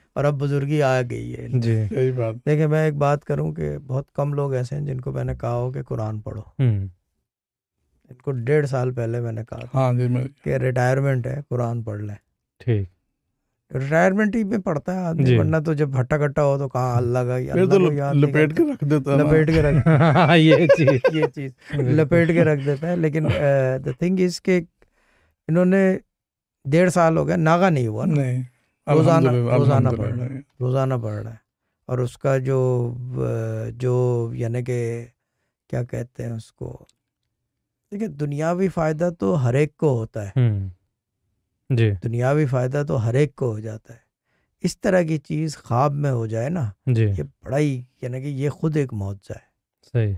और अब बुजुर्गी आ गई है जी बात देखिए मैं एक बात करूं कि बहुत कम लोग ऐसे हैं जिनको मैंने कहा हो कि कुरान पढ़ो हम्म। इनको डेढ़ साल पहले मैंने कहा हाँ जी मैं कि रिटायरमेंट है कुरान पढ़ लें ठीक रिटायरमेंट ही में पढ़ता है आदमी वरना तो जब हट्टा कट्टा हो तो कहाँ अल्लाह का यार तो लपेट के रख देता लपेट के रख ये चीज ये चीज लपेट के रख देता है लेकिन द थिंग इज के इन्होंने डेढ़ साल हो गया नागा नहीं हुआ नहीं रोज़ाना रोज़ाना पढ़ रहे हैं रोज़ाना पढ़ रहे हैं और उसका जो जो यानी के क्या कहते हैं उसको देखिए दुनियावी फ़ायदा तो हर एक को होता है हम्म। जी दुनियावी फ़ायदा तो हर एक को हो जाता है इस तरह की चीज़ ख्वाब में हो जाए ना जी ये बड़ा ही यानी कि ये खुद एक मुआवजा है सही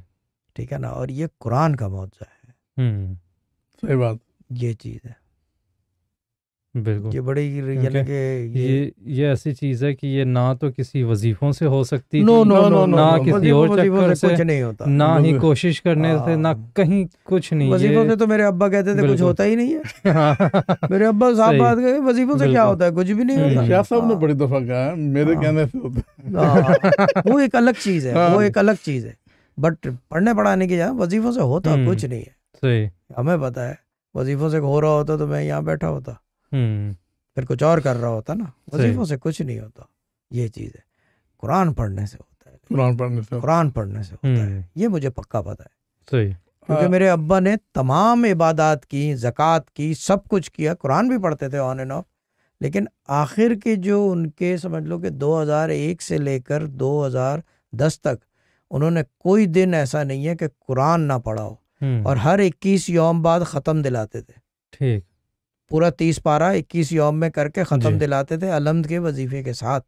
ठीक है ना और ये कुरान का मुआवजा है सही हम्म। बात ये चीज़ है बिल्कुल ये बड़ी ये ये ऐसी चीज़ है कि ये ना तो किसी वजीफों से हो सकती नो नो नो ना किसी और चक्कर से कुछ नहीं होता ना ही कोशिश करने से ना हाँ। कहीं कुछ नहीं वजीफों से तो मेरे अब्बा कहते थे कुछ होता ही नहीं है हाँ। मेरे अब्बा साहब बात गए वजीफों से क्या होता है कुछ भी नहीं हम्म। होता शाह साहब ने बड़ी दफ़ा कहा मेरे हाँ। कहने से होता है वो एक अलग चीज़ है वो एक अलग चीज़ है बट पढ़ने पढ़ाने की जहाँ वजीफों से होता हम्म। कुछ नहीं है हमें पता है वजीफों से हो रहा होता तो मैं यहाँ बैठा होता हम्म। फिर कुछ और कर रहा होता ना वजीफों से कुछ नहीं होता ये चीज़ है कुरान पढ़ने से होता है कुरान पढ़ने से कुरान पढ़ने से होता है हम्म। ये मुझे पक्का पता है क्योंकि मेरे अब्बा ने तमाम इबादत की जक़ात की सब कुछ किया कुरान भी पढ़ते थे ऑन एंड ऑफ लेकिन आखिर के जो उनके समझ लो कि 2001 से लेकर 2010 तक उन्होंने कोई दिन ऐसा नहीं है कि कुरान ना पढ़ाओ हम्म। और हर 21 योम बाद ख़त्म दिलाते थे ठीक पूरा तीस पारा इक्कीस योम में करके ख़त्म दिलाते थे अलमद के वजीफे के साथ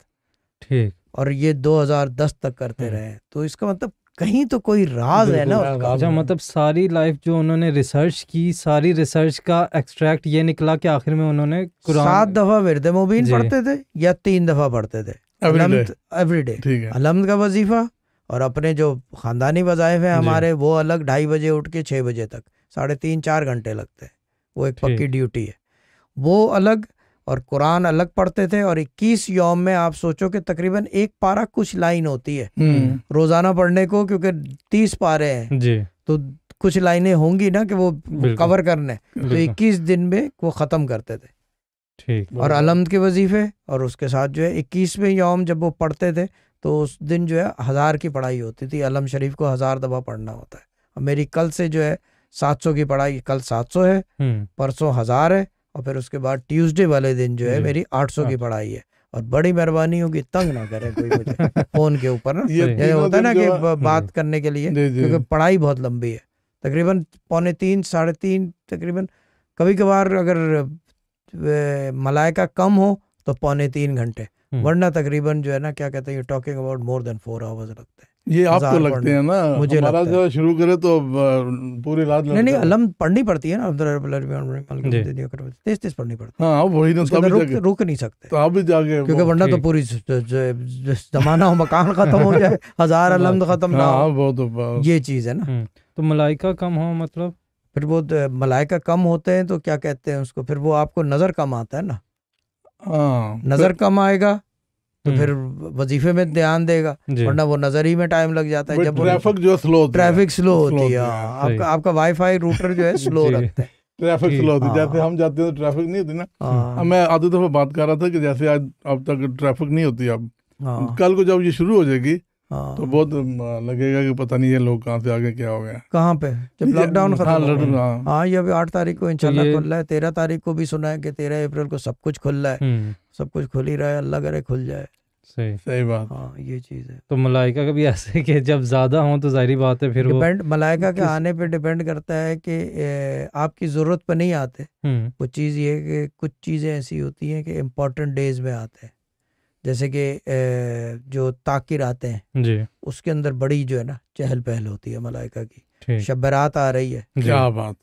ठीक और ये 2010 तक करते हाँ। रहे तो इसका मतलब कहीं तो कोई राज है ना अच्छा मतलब सारी लाइफ जो उन्होंने रिसर्च की सारी रिसर्च का एक्सट्रैक्ट ये निकला कि आखिर में उन्होंने सात दफा विरद मुबीन पढ़ते थे या तीन दफा पढ़ते थे एवरी अलमद का वजीफा और अपने जो खानदानी वजायफ है हमारे वो अलग ढाई बजे उठ के छह बजे तक साढ़े तीन चार घंटे लगते हैं वो एक पक्की ड्यूटी है वो अलग और कुरान अलग पढ़ते थे और 21 योम में आप सोचो कि तकरीबन एक पारा कुछ लाइन होती है हम्म। रोजाना पढ़ने को क्योंकि 30 पारे हैं जी तो कुछ लाइनें होंगी ना कि वो कवर करने तो 21 दिन में वो ख़त्म करते थे ठीक और अलमद के वजीफे और उसके साथ जो है इक्कीसवें योम जब वो पढ़ते थे तो उस दिन जो है हज़ार की पढ़ाई होती थी अलम शरीफ को हज़ार दफा पढ़ना होता है और मेरी कल से जो है सात सौ की पढ़ाई कल सात सौ है हम्म। परसों हज़ार है और फिर उसके बाद ट्यूसडे वाले दिन जो है मेरी 800 की हाँ। पढ़ाई है और बड़ी मेहरबानी होगी तंग ना करे कोई मुझे फोन के ऊपर ना होता है ना कि हाँ। बात करने के लिए क्योंकि पढ़ाई बहुत लंबी है तकरीबन पौने तीन साढ़े तीन तकरीबन कभी कभार अगर मलाइका कम हो तो पौने तीन घंटे हम्म। वरना तकरीबन जो है ना क्या कहते हैं talking about more than four hours लगते हैं ये आपको लगते हैं ना मुझे हमारा जो शुरू करे तो पूरी रात नहीं नहीं अलम पढ़नी पड़ती है ना तेज तेज पढ़नी पड़ती है हाँ वही ना रुक नहीं सकते तो आप भी जाके क्योंकि वरना तो पूरी जमाना हो मकान खत्म हो जाए हजार हाँ, अलम खत्म ना हाँ, वो तो ये चीज है ना हम्म, तो मलाइका कम हो मतलब फिर वो मलाइका कम होते हैं तो क्या कहते हैं उसको फिर वो आपको नजर कम आता है ना हाँ, नजर कम आएगा तो हम्म। फिर वजीफे में ध्यान देगा वरना वो नजर ही में टाइम लग जाता है जब ट्रैफिक जो स्लो ट्रैफिक स्लो होती है हाँ, आपका आपका वाईफाई रूटर जो है स्लो रखता है ट्रैफिक स्लो होती हाँ। जैसे हम जाते हैं तो ट्रैफिक नहीं होती ना हाँ। मैं आधी दफा बात कर रहा था कि जैसे आज अब तक ट्रैफिक नहीं होती अब कल को जब ये शुरू हो जाएगी हाँ तो बहुत लगेगा कि पता नहीं ये लोग कहाँ से आगे क्या हो गया कहाँ पे जब लॉकडाउन खत्म हाँ, हाँ।, हाँ ये अभी आठ तारीख को तो इंशाल्लाह खुल रहा है तेरह तारीख को भी सुना है कि तेरह अप्रैल को सब कुछ खुल रहा है हम्म। सब कुछ खुल ही रहा है अल्लाह करे खुल जाए सही सही बात हाँ ये चीज़ है तो मलाइका का भी ऐसे कि जब ज़्यादा हो तो जाहिर बात है फिर डिपेंड मलाइका के आने पे डिपेंड करता है कि आपकी ज़रूरत पे नहीं आते हम्म। वो चीज़ ये कि कुछ चीज़ें ऐसी होती हैं कि इम्पोर्टेंट डेज में आते हैं जैसे कि जो ताकिर आते हैं जी उसके अंदर बड़ी जो है ना चहल पहल होती है मलाइका की शबरात आ रही है क्या बात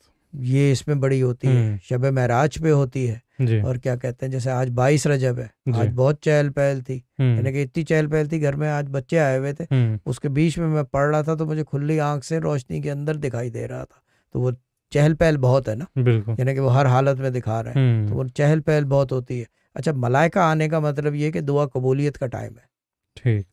ये इसमें बड़ी होती है हम्म। शब महराज पे होती है और क्या कहते हैं जैसे आज बाईस रजब है आज बहुत चहल पहल थी यानी हम्म। कि इतनी चहल पहल थी घर में आज बच्चे आए हुए थे हम्म। उसके बीच में मैं पढ़ रहा था तो मुझे खुली आंख से रोशनी के अंदर दिखाई दे रहा था तो वो चहल पहल बहुत है ना यानी कि वो हर हालत में दिखा रहे हैं तो वो चहल पहल बहुत होती है अच्छा मलाइका आने का मतलब ये कि दुआ कबूलियत का टाइम है ठीक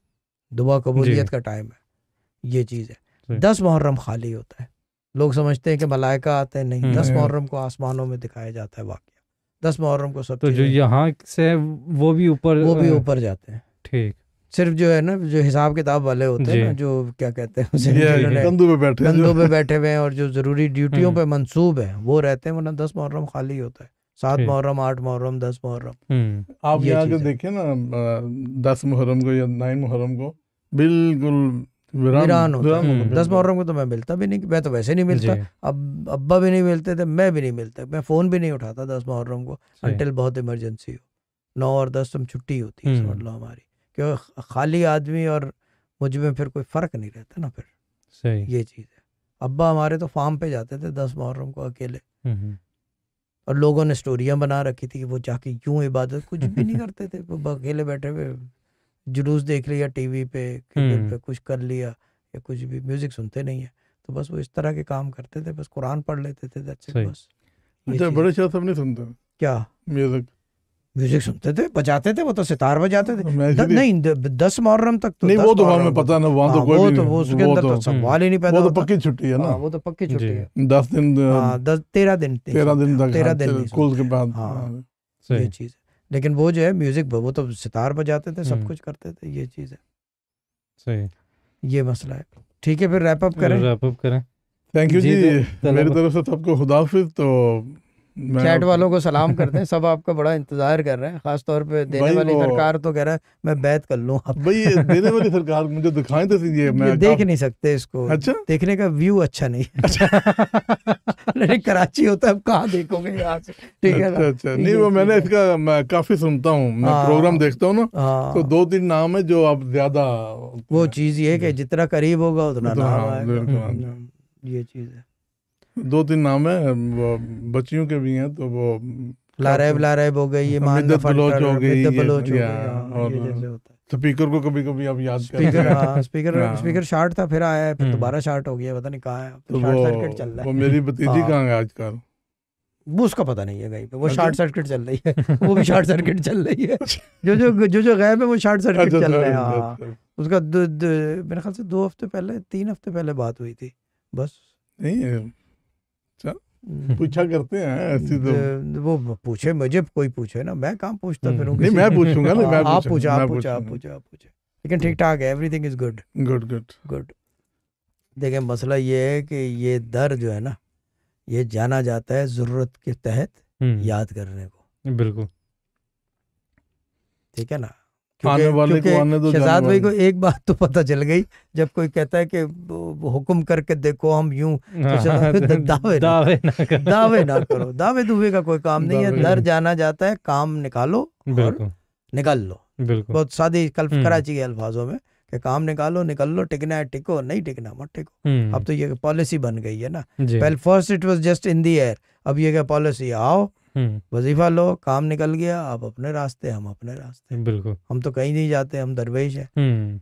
दुआ कबूलियत का टाइम है ये चीज़ है दस मुहर्रम खाली होता है लोग समझते हैं कि मलाइका आते हैं नहीं दस हम्म। मुहर्रम को आसमानों में दिखाया जाता है वाक्य दस मुहर्रम को सब तो जो यहाँ से वो भी ऊपर वो भी ऊपर जाते हैं ठीक सिर्फ जो है ना जो हिसाब किताब वाले होते हैं ना जो क्या कहते हैं बैठे पे बैठे हुए हैं और जो जरूरी ड्यूटियों हम्म। पे मंसूब है वो रहते हैं वरना दस मुहर्रम खाली होता है सात मुहर्रम आठ मुहर्रम दस मुहर्रम हम्म। आप यहाँ जो देखिए ना दस मुहर्रम को या नाइन मुहर्रम को बिल्कुल विरान होता हम्म। दस मुहर्रम को तो मैं मिलता भी नहीं मैं तो वैसे नहीं मिलता अब अब्बा भी नहीं मिलते थे मैं भी नहीं मिलता मैं फ़ोन भी नहीं उठाता दस मुहर्रम को अंटिल बहुत इमरजेंसी हो नौ और दस तुम तो छुट्टी होती है समझ हम्म। लो हमारी क्यों खाली आदमी और मुझ में फिर कोई फ़र्क नहीं रहता ना फिर सही ये चीज़ है अब्बा हमारे तो फार्म पे जाते थे दस मुहर्रम को अकेले और लोगों ने स्टोरियाँ बना रखी थी कि वो जाके यूँ इबादत कुछ भी नहीं करते थे वो अकेले बैठे हुए जुलूस देख लिया टीवी पे हम्म। पे कुछ कर लिया या कुछ भी म्यूजिक सुनते नहीं है तो बस वो इस तरह के काम करते थे बस कुरान पढ़ लेते थे बस इट अच्छा, बड़े साहब सुनते क्या म्यूजिक म्यूजिक सुनते थे बजाते थे वो तो सितार बजाते थे द, नहीं द, दस मुहर्रम तक तो नहीं वो तो हमें पता ना वहाँ तो हाँ, कोई वो तो वो उसके अंदर तो, तो- सवाल ही नहीं पैदा वो तो पक्की छुट्टी है ना हाँ, वो तो पक्की छुट्टी है दस दिन हाँ, दस तेरह दिन तेरह दिन तक तेरह दिन स्कूल के बाद ये चीज़ है लेकिन वो जो है म्यूजिक वो तो सितार बजाते थे सब हम्म। कुछ करते थे ये चीज़ है सही ये मसला है ठीक है फिर रैप अप करें रैप अप करें थैंक यू जी तो मेरी तरफ से सबको खुदाफिज तो चैट वालों को सलाम करते हैं सब आपका बड़ा इंतजार कर रहे हैं खास तौर पे देने वाली सरकार तो कह रहा है मैं बैत कर लूँ भाई देने वाली सरकार मुझे दिखाए तो ये मैं देख नहीं सकते इसको अच्छा देखने का व्यू अच्छा नहीं अच्छा नहीं कराची होता है अब कहाँ देखोगे यहाँ से ठीक है अच्छा अच्छा नहीं वो मैंने इसका मैं काफी सुनता हूँ मैं प्रोग्राम हाँ। देखता हूँ ना हाँ। तो दो तीन नाम है जो आप ज्यादा वो चीज ये कि जितना करीब होगा उतना नाम हाँ, हम्म, ये चीज है दो तीन नाम है बच्चियों के भी हैं तो वो लारैब लारैब हो गई ये मान बलोच हो गई बलोच हो गई स्पीकर को कभी कभी आप याद स्पीकर हाँ, स्पीकर हाँ। स्पीकर शार्ट था फिर आया फिर हम्म। दोबारा शार्ट हो गया पता नहीं कहाँ है तो शार्ट सर्किट चल रहा है वो मेरी भतीजी हाँ। कहाँ है आजकल वो उसका पता नहीं है कहीं पे वो अच्छा। शॉर्ट सर्किट चल रही है वो भी शॉर्ट सर्किट चल रही है अच्छा। जो जो जो जो गायब है वो शॉर्ट अच्छा, हाँ। सर्किट चल रहा है हाँ उसका मेरे ख्याल से दो हफ्ते पहले तीन हफ्ते पहले बात हुई थी बस नहीं हम्म। पूछा करते हैं ऐसी तो वो पूछे मुझे कोई पूछे ना मैं कहाँ पूछता हम्म। फिर नहीं मैं पूछूंगा ना मैं आप पूछा आप पूछा आप पूछा आप पूछा लेकिन ठीक ठाक है everything is good good good good देखिए मसला ये है कि ये दर जो है ना ये जाना जाता है ज़रूरत के तहत हम्म। याद करने को बिल्कुल ठीक है ना आने वाले को आने दो शहजाद भाई को एक बात तो पता चल गई जब कोई कहता है कि हुक्म करके देखो हम यूं तो हाँ, दावे हाँ, दावे ना करो दावे ना करो दावे का कोई काम नहीं है दर जाना जाता है काम निकालो निकाल लो बहुत सादी कल हम्म। कराची के अल्फाजों में कि काम निकालो निकाल लो टिकना है टिको नहीं टिकना मत टिको हम्म। अब तो ये पॉलिसी बन गई है ना पहले first it was just in the air अब ये क्या पॉलिसी आओ हम्म। वजीफा लो काम निकल गया आप अपने रास्ते हम अपने रास्ते बिल्कुल हम तो कहीं नहीं जाते हम दरवेश है हम्म।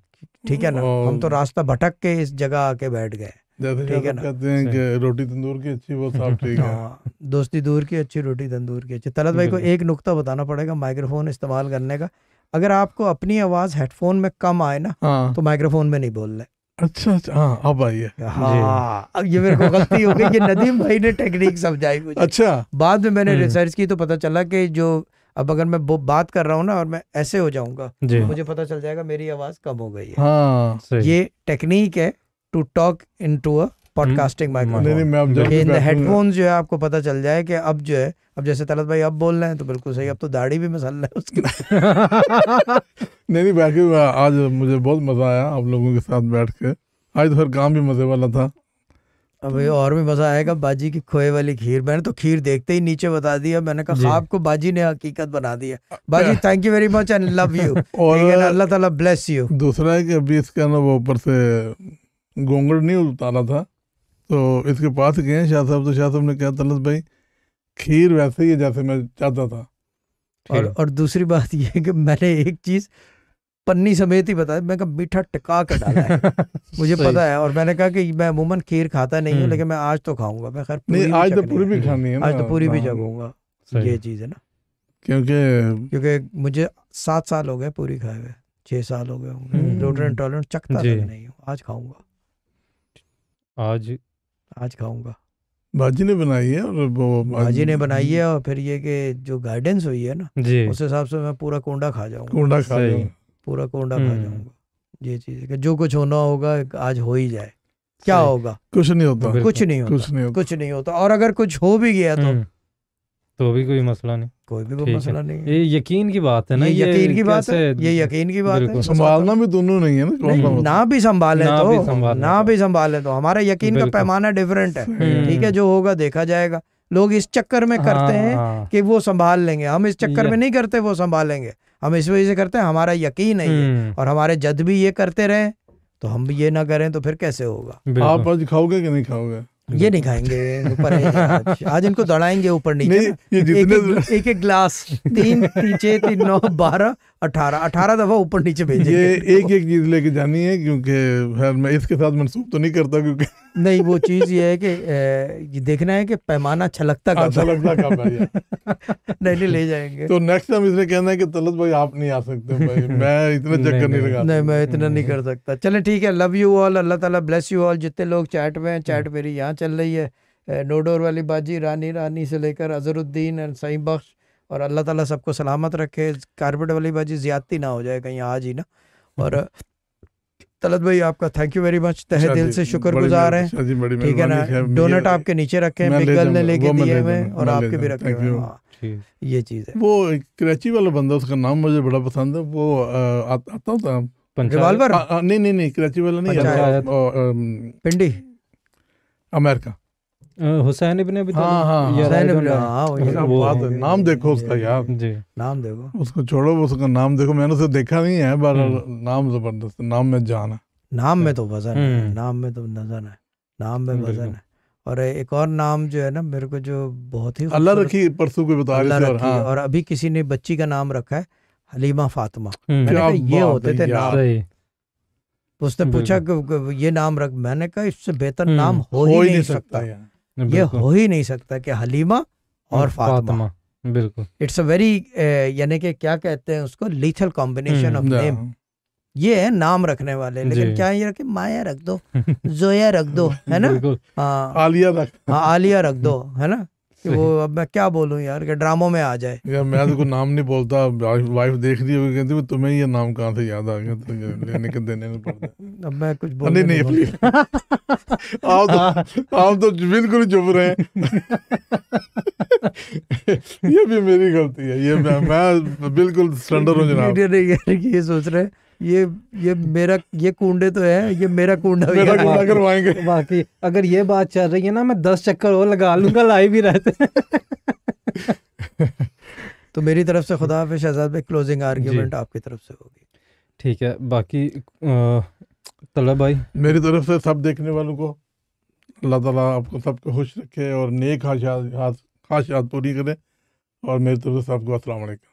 ठीक है ना हम तो रास्ता भटक के इस जगह आके बैठ गए ठीक है ना कहते हैं कि रोटी तंदूर की अच्छी वो साफ ठीक है हाँ, दोस्ती दूर की अच्छी रोटी तंदूर की अच्छी तलत भाई को एक नुकता बताना पड़ेगा माइक्रोफोन इस्तेमाल करने का अगर आपको अपनी आवाज हेडफोन में कम आए ना हाँ। तो माइक्रोफोन में नहीं बोल रहे अच्छा अच्छा हाँ अब आइए हाँ अब ये मेरे को गलती हो गई ये नदीम भाई ने टेक्निक समझाई मुझे अच्छा बाद में मैंने रिसर्च हम्म। की तो पता चला कि जो अब अगर मैं बात कर रहा हूँ ना और मैं ऐसे हो जाऊंगा तो मुझे पता चल जाएगा मेरी आवाज कम हो गई है हाँ, ये टेक्निक है to talk into a podcasting microphone in headphones जो है आपको पता चल जाए कि अब जो है अब जैसे तलत भाई अब बोल रहे हैं तो बिल्कुल सही अब तो दाढ़ी भी मसल रहे हैं उसकी नहीं नहीं बाकी आज मुझे बहुत मज़ा आया आप लोगों के साथ बैठ के आज तो फिर काम भी मज़े वाला था अब ये और भी मजा आएगा बाजी की खोए वाली खीर मैंने तो खीर देखते ही नीचे बता दिया मैंने कहा ख्वाब हाँ, को बाजी ने हकीकत बना दिया बाजी thank you very much and love you और अल्लाह ताला ब्लेस यू दूसरा है कि अभी इसका ना वो ऊपर से गोंगड़ नहीं उतारा था तो इसके पास गए शाह साहब तो शाह साहब ने कहा तलत भाई खीर वैसे ही है जैसे मैं चाहता था और और दूसरी बात यह कि मैंने एक चीज़ पन्नी समेत ही बताया मैं कहा मीठा टका कर डाला है मुझे पता है और मैंने कहा कि मैं अमूमन खीर खाता नहीं हूँ हम्म। लेकिन मैं आज तो खाऊंगा मैं खैर आज तो, तो पूरी भी खानी है आज तो पूरी भी जगूंगा ये चीज़ है ना क्योंकि क्योंकि मुझे सात साल हो गए पूरी खाए हुए छः साल हो गए होंगे हम्म। रोटर एंड इंटॉलरेंट चखता तो नहीं हूँ आज खाऊंगा आज आज खाऊंगा बाजी ने बनाई है और वो बाजी ने बनाई है और फिर ये कि जो गाइडेंस हुई है ना उस हिसाब से मैं पूरा कोंडा खा जाऊंगा कोंडा खा जाऊंगा पूरा कोंडा खा हम्म। जाऊंगा ये चीज है जो कुछ होना होगा आज हो ही जाए क्या होगा कुछ नहीं होता कुछ नहीं होता कुछ नहीं होता और अगर कुछ हो भी गया तो हम्म। तो भी कोई मसला नहीं कोई भी कोई मसला नहीं ये यकीन की बात है ना ये यकीन की बात है ये यकीन की बात है संभालना भी दोनों नहीं है ना नहीं, नहीं, तो। ना भी संभालें तो भी ना तो। भी संभाले तो हमारा यकीन का पैमाना डिफरेंट है हम्म। ठीक है जो होगा देखा जाएगा लोग इस चक्कर में हाँ, करते हैं हाँ। कि वो संभाल लेंगे हम इस चक्कर में नहीं करते वो संभालेंगे हम इस वजह से करते हैं हमारा यकीन नहीं है हम्म। और हमारे जद भी ये करते रहे तो हम भी ये ना करें तो फिर कैसे होगा आप आज खाओगे कि नहीं खाओगे ये नहीं खाएंगे ऊपर आज, अच्छा। आज इनको दौड़ाएंगे ऊपर नीचे नहीं, ये एक, एक, एक एक ग्लास तीन छह तीन नौ बारह अठारह अठारह दफा ऊपर नीचे भेजे ये एक एक चीज लेके जानी है क्योंकि मैं इसके साथ मनसूख तो नहीं करता क्योंकि नहीं वो चीज ये है कि ये देखना है कि पैमाना छलकता अच्छा कब छलकता अच्छा कब है नहीं नहीं ले जाएंगे तो नेक्स्ट टाइम इसने कहना है कि तलत भाई आप नहीं आ सकते भाई मैं इतना चक्कर नहीं लगा नहीं मैं इतना नहीं कर सकता चले ठीक है लव यू ऑल अल्लाह ताला ब्लेस यू ऑल जितने लोग चैट में हैं चैट hmm. मेरी यहाँ चल रही है नोडोर वाली बाजी रानी रानी से लेकर अजहरुद्दीन एंड सही बख्श और अल्लाह ताला सबको सलामत रखे कारपेट वाली बाजी ज़्यादती ना हो जाए कहीं आज ही ना हम्म। और तलत भाई आपका थैंक यू वेरी मच तहे अच्छा दिल से शुक्र गुजार हैं अच्छा ठीक है ना डोनट आपके नीचे रखे हैं ने लेके दिए हुए और आपके भी रखे हुए हाँ, ये चीज़ है वो कराची वाला बंदा उसका नाम मुझे बड़ा पसंद है वो आता होता तो रिवाल्वर नहीं नहीं नहीं कराची वाला नहीं पिंडी अमेरिका हुसैन इब्ने अभी तो हाँ हाँ, हाँ। हुसैन तो इब्ने हाँ, बात नाम देखो उसका यार जी नाम देखो उसको छोड़ो उसका नाम देखो मैंने उसे देखा नहीं है बार हम्म। नाम जबरदस्त नाम में जान है नाम में तो वजन है हम्म। नाम में तो नजन है नाम में वजन है और एक और नाम जो है ना मेरे को जो बहुत ही अल्लाह रखी परसों को बता रहे थे हाँ। और अभी किसी ने बच्ची का नाम रखा है हलीमा फातिमा हम्म। ये होते थे नाम उसने पूछा कि ये नाम रख मैंने कहा इससे बेहतर नाम हो ही नहीं सकता ये हो ही नहीं सकता कि हलीमा और फातिमा बिल्कुल इट्स अ वेरी यानी कि क्या कहते हैं उसको लीथल कॉम्बिनेशन ऑफ नेम ये है नाम रखने वाले लेकिन क्या ये रखे माया रख दो जोया रख दो है ना हाँ। आलिया रख हाँ, आलिया रख दो है ना कि वो अब मैं क्या बोलूं यार कि ड्रामो में आ जाए यार मैं तो कोई नाम नहीं बोलता वाइफ देख रही होगी कहती तुम्हें ये नाम कहाँ से याद आ गया तो लेने के देने में अब मैं कुछ बोल नहीं नहीं प्लीज आप तो आप तो बिल्कुल चुप रहे हैं ये भी मेरी गलती है ये मैं, मैं बिल्कुल सरेंडर हूँ जनाब ये सोच रहे हैं ये ये मेरा ये कुंडे तो है ये मेरा कूडा मेरा कुंडा करवाएंगे बाकी अगर ये बात चल रही है ना मैं दस चक्कर और लगा लूंगा लाइव ही रहते तो मेरी तरफ से खुदा हाफिज शहजाद भाई क्लोजिंग आर्ग्यूमेंट आपकी तरफ से होगी ठीक है बाकी तलब भाई मेरी तरफ से सब देखने वालों को अल्लाह ताला आपको सबको खुश रखे और नेक हाशात पूरी करे और मेरी तरफ से सबको अस्सलाम वालेकुम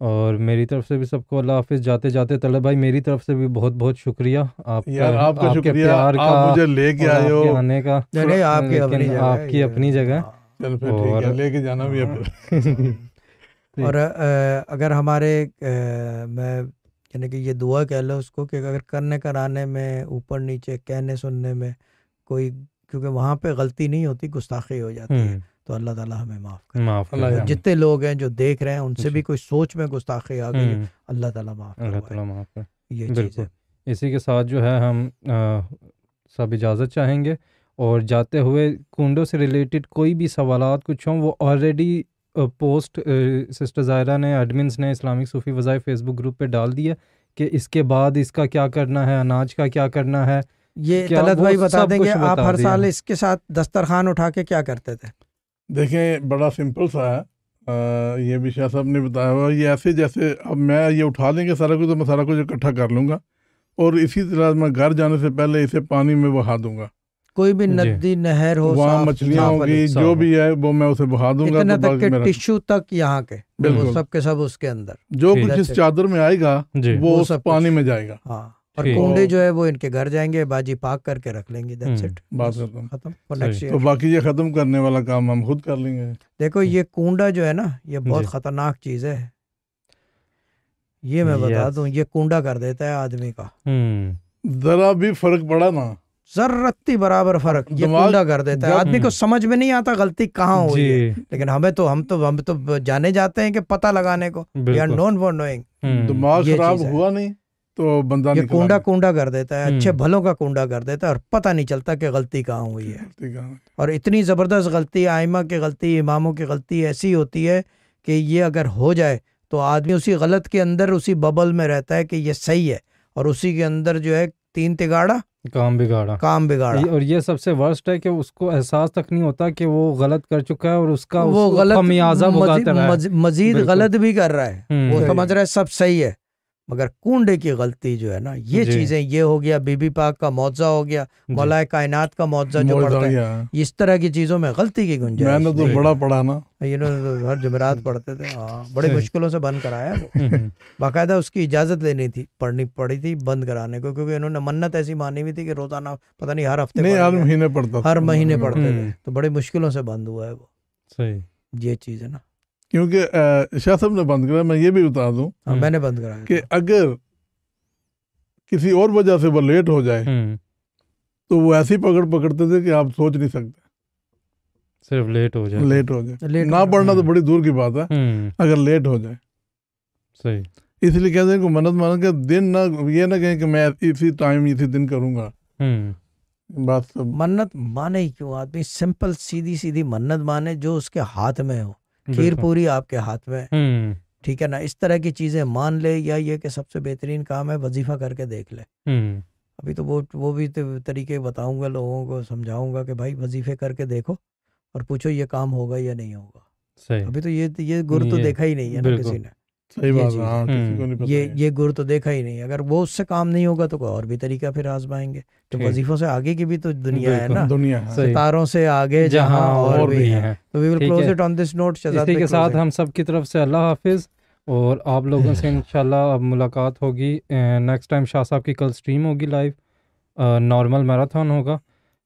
और मेरी तरफ से भी सबको अल्लाह हाफिज जाते जाते तलब भाई मेरी तरफ से भी बहुत बहुत शुक्रिया आपका यार आपका शुक्रिया प्यार आप का मुझे लेके आए हो आने का नहीं आपकी अपनी जगह आपकी अपनी जगह हाँ, चल लेके जाना भी है और अगर हमारे मैं यानी कि ये दुआ कह लो उसको कि अगर करने कराने में ऊपर नीचे कहने सुनने में कोई क्योंकि वहाँ पे गलती नहीं होती गुस्ताखी हो जाती है हम्म। तो अल्लाह ताला हमें माफ़ कर माफ जितने लोग हैं जो देख रहे हैं उनसे भी कोई सोच में गुस्ताखी आ गई हम्म। अल्लाह ताला माफ़ अल्लाह ताला माफ़ कर ये बिल्कुल इसी के साथ जो है हम सब इजाज़त चाहेंगे और जाते हुए कुंडों से रिलेटेड कोई भी सवाल कुछ हों वो ऑलरेडी पोस्ट सिस्टर ज़ायरा ने एडमिन ने इस्लामिक सूफ़ी वज़ाय फेसबुक ग्रुप पे डाल दिया कि इसके बाद इसका क्या करना है अनाज का क्या करना है ये तलत भाई बता देंगे आप हर साल इसके साथ दस्तरखान उठा के क्या करते थे देखें बड़ा सिंपल सा है आ, ये भी शाह साहब ने बताया हुआ ये ऐसे जैसे अब मैं ये उठा लेंगे सारा कुछ तो मैं सारा कुछ इकट्ठा कर लूँगा और इसी तरह मैं घर जाने से पहले इसे पानी में बहा दूंगा कोई भी नदी नहर हो वहाँ मछलियाँ होगी जो भी है वो मैं उसे बहा दूंगा तो तक टिश्यू तक यहाँ के बिल्कुल सब के सब उसके अंदर जो कुछ इस चादर में आएगा वो, वो सब पानी में जाएगा हाँ और कुंडे जो है वो इनके घर जाएंगे बाजी पाक करके रख लेंगे हम्म, खत्म तो बाकी ये खत्म करने वाला काम हम खुद कर लेंगे देखो हम्म। ये कुंडा जो है ना ये बहुत खतरनाक चीज है ये मैं बता दूं ये कुंडा कर देता है आदमी का हम्म। जरा भी फर्क पड़ा ना जरती बराबर फर्क ये कुंडा कर देता है आदमी को समझ में नहीं आता गलती कहाँ हो लेकिन हमें तो हम तो हम तो जाने जाते हैं कि पता लगाने को नोइंग दिमाग खराब हुआ नहीं तो बंदा ये कुंडा कुंडा कर देता है अच्छे हम्म। भलों का कुंडा कर देता है और पता नहीं चलता कि गलती कहाँ हुई है और इतनी ज़बरदस्त गलती आयमा की गलती इमामों की गलती ऐसी होती है कि ये अगर हो जाए तो आदमी उसी गलत के अंदर उसी बबल में रहता है कि ये सही है और उसी के अंदर जो है तीन तिगाड़ा काम बिगाड़ा काम बिगाड़ा और ये सबसे वर्स्ट है कि उसको एहसास तक नहीं होता कि वो गलत कर चुका है और उसका वो गलत मजीद, मजीद गलत भी कर रहा है वो हम्म। समझ रहा है सब सही है मगर कुंडे की गलती जो है ना ये चीजें ये हो गया बीबी पाक का मुआवजा हो गया मौलाए कायनात का मुआवजा जो पड़ता है इस तरह की चीजों में गलती की गुंजाइश मैंने तो बड़ा पढ़ा ना इन्होंने तो हर जमेरात पढ़ते थे आ, हाँ, बड़े मुश्किलों से बंद कराया वो हम्म, हम्म। बाकायदा उसकी इजाज़त लेनी थी पढ़नी पड़ी थी बंद कराने को क्योंकि इन्होंने मन्नत ऐसी मानी हुई थी कि रोजाना पता नहीं हर हफ्ते हर महीने हर महीने पढ़ते थे हम्म। तो बड़े मुश्किलों से बंद हुआ है वो सही ये चीज़ है ना क्योंकि शाह साहब ने बंद कराया मैं ये भी बता दूं हाँ, हम्म। मैंने बंद कराया कि अगर किसी और वजह से वो लेट हो जाए हम्म। तो वो ऐसी पकड़ पकड़ते थे कि आप सोच नहीं सकते सिर्फ लेट हो जाए लेट हो जाए लेट ना पढ़ना तो हम्म। बड़ी दूर की बात है अगर लेट हो जाए सही इसलिए कहते हैं कि मन्नत मानो के दिन ना ये ना कहें कि मैं इसी टाइम इसी दिन करूंगा बात सब मन्नत माने क्यों आदमी सिंपल सीधी सीधी मन्नत माने जो उसके हाथ में हो खीर पूरी आपके हाथ में हम्म। ठीक है ना इस तरह की चीजें मान ले या ये कि सबसे बेहतरीन काम है वजीफा करके देख ले हम्म। अभी तो वो वो भी तो तरीके बताऊंगा लोगों को समझाऊंगा कि भाई वजीफे करके देखो और पूछो ये काम होगा या नहीं होगा अभी तो ये ये गुरु तो देखा ही नहीं है ना किसी ने सही बात है हाँ, हम्म, ये ये गुर तो देखा ही नहीं अगर वो उससे काम नहीं होगा तो कोई और भी तरीका फिर आजमाएंगे तो वजीफों से आगे की भी तो दुनिया है ना दुनिया हाँ। सितारों से आगे जहाँ और भी है तो we will close it on this note इसी के साथ हम सब की तरफ से अल्लाह हाफिज और आप लोगों से अब मुलाकात होगी नेक्स्ट टाइम शाह साहब की कल स्ट्रीम होगी लाइव नॉर्मल मैराथन होगा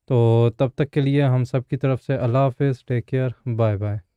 तो तब तक के लिए हम सब की तरफ से अल्लाह हाफिज़ टेक केयर बाय बाय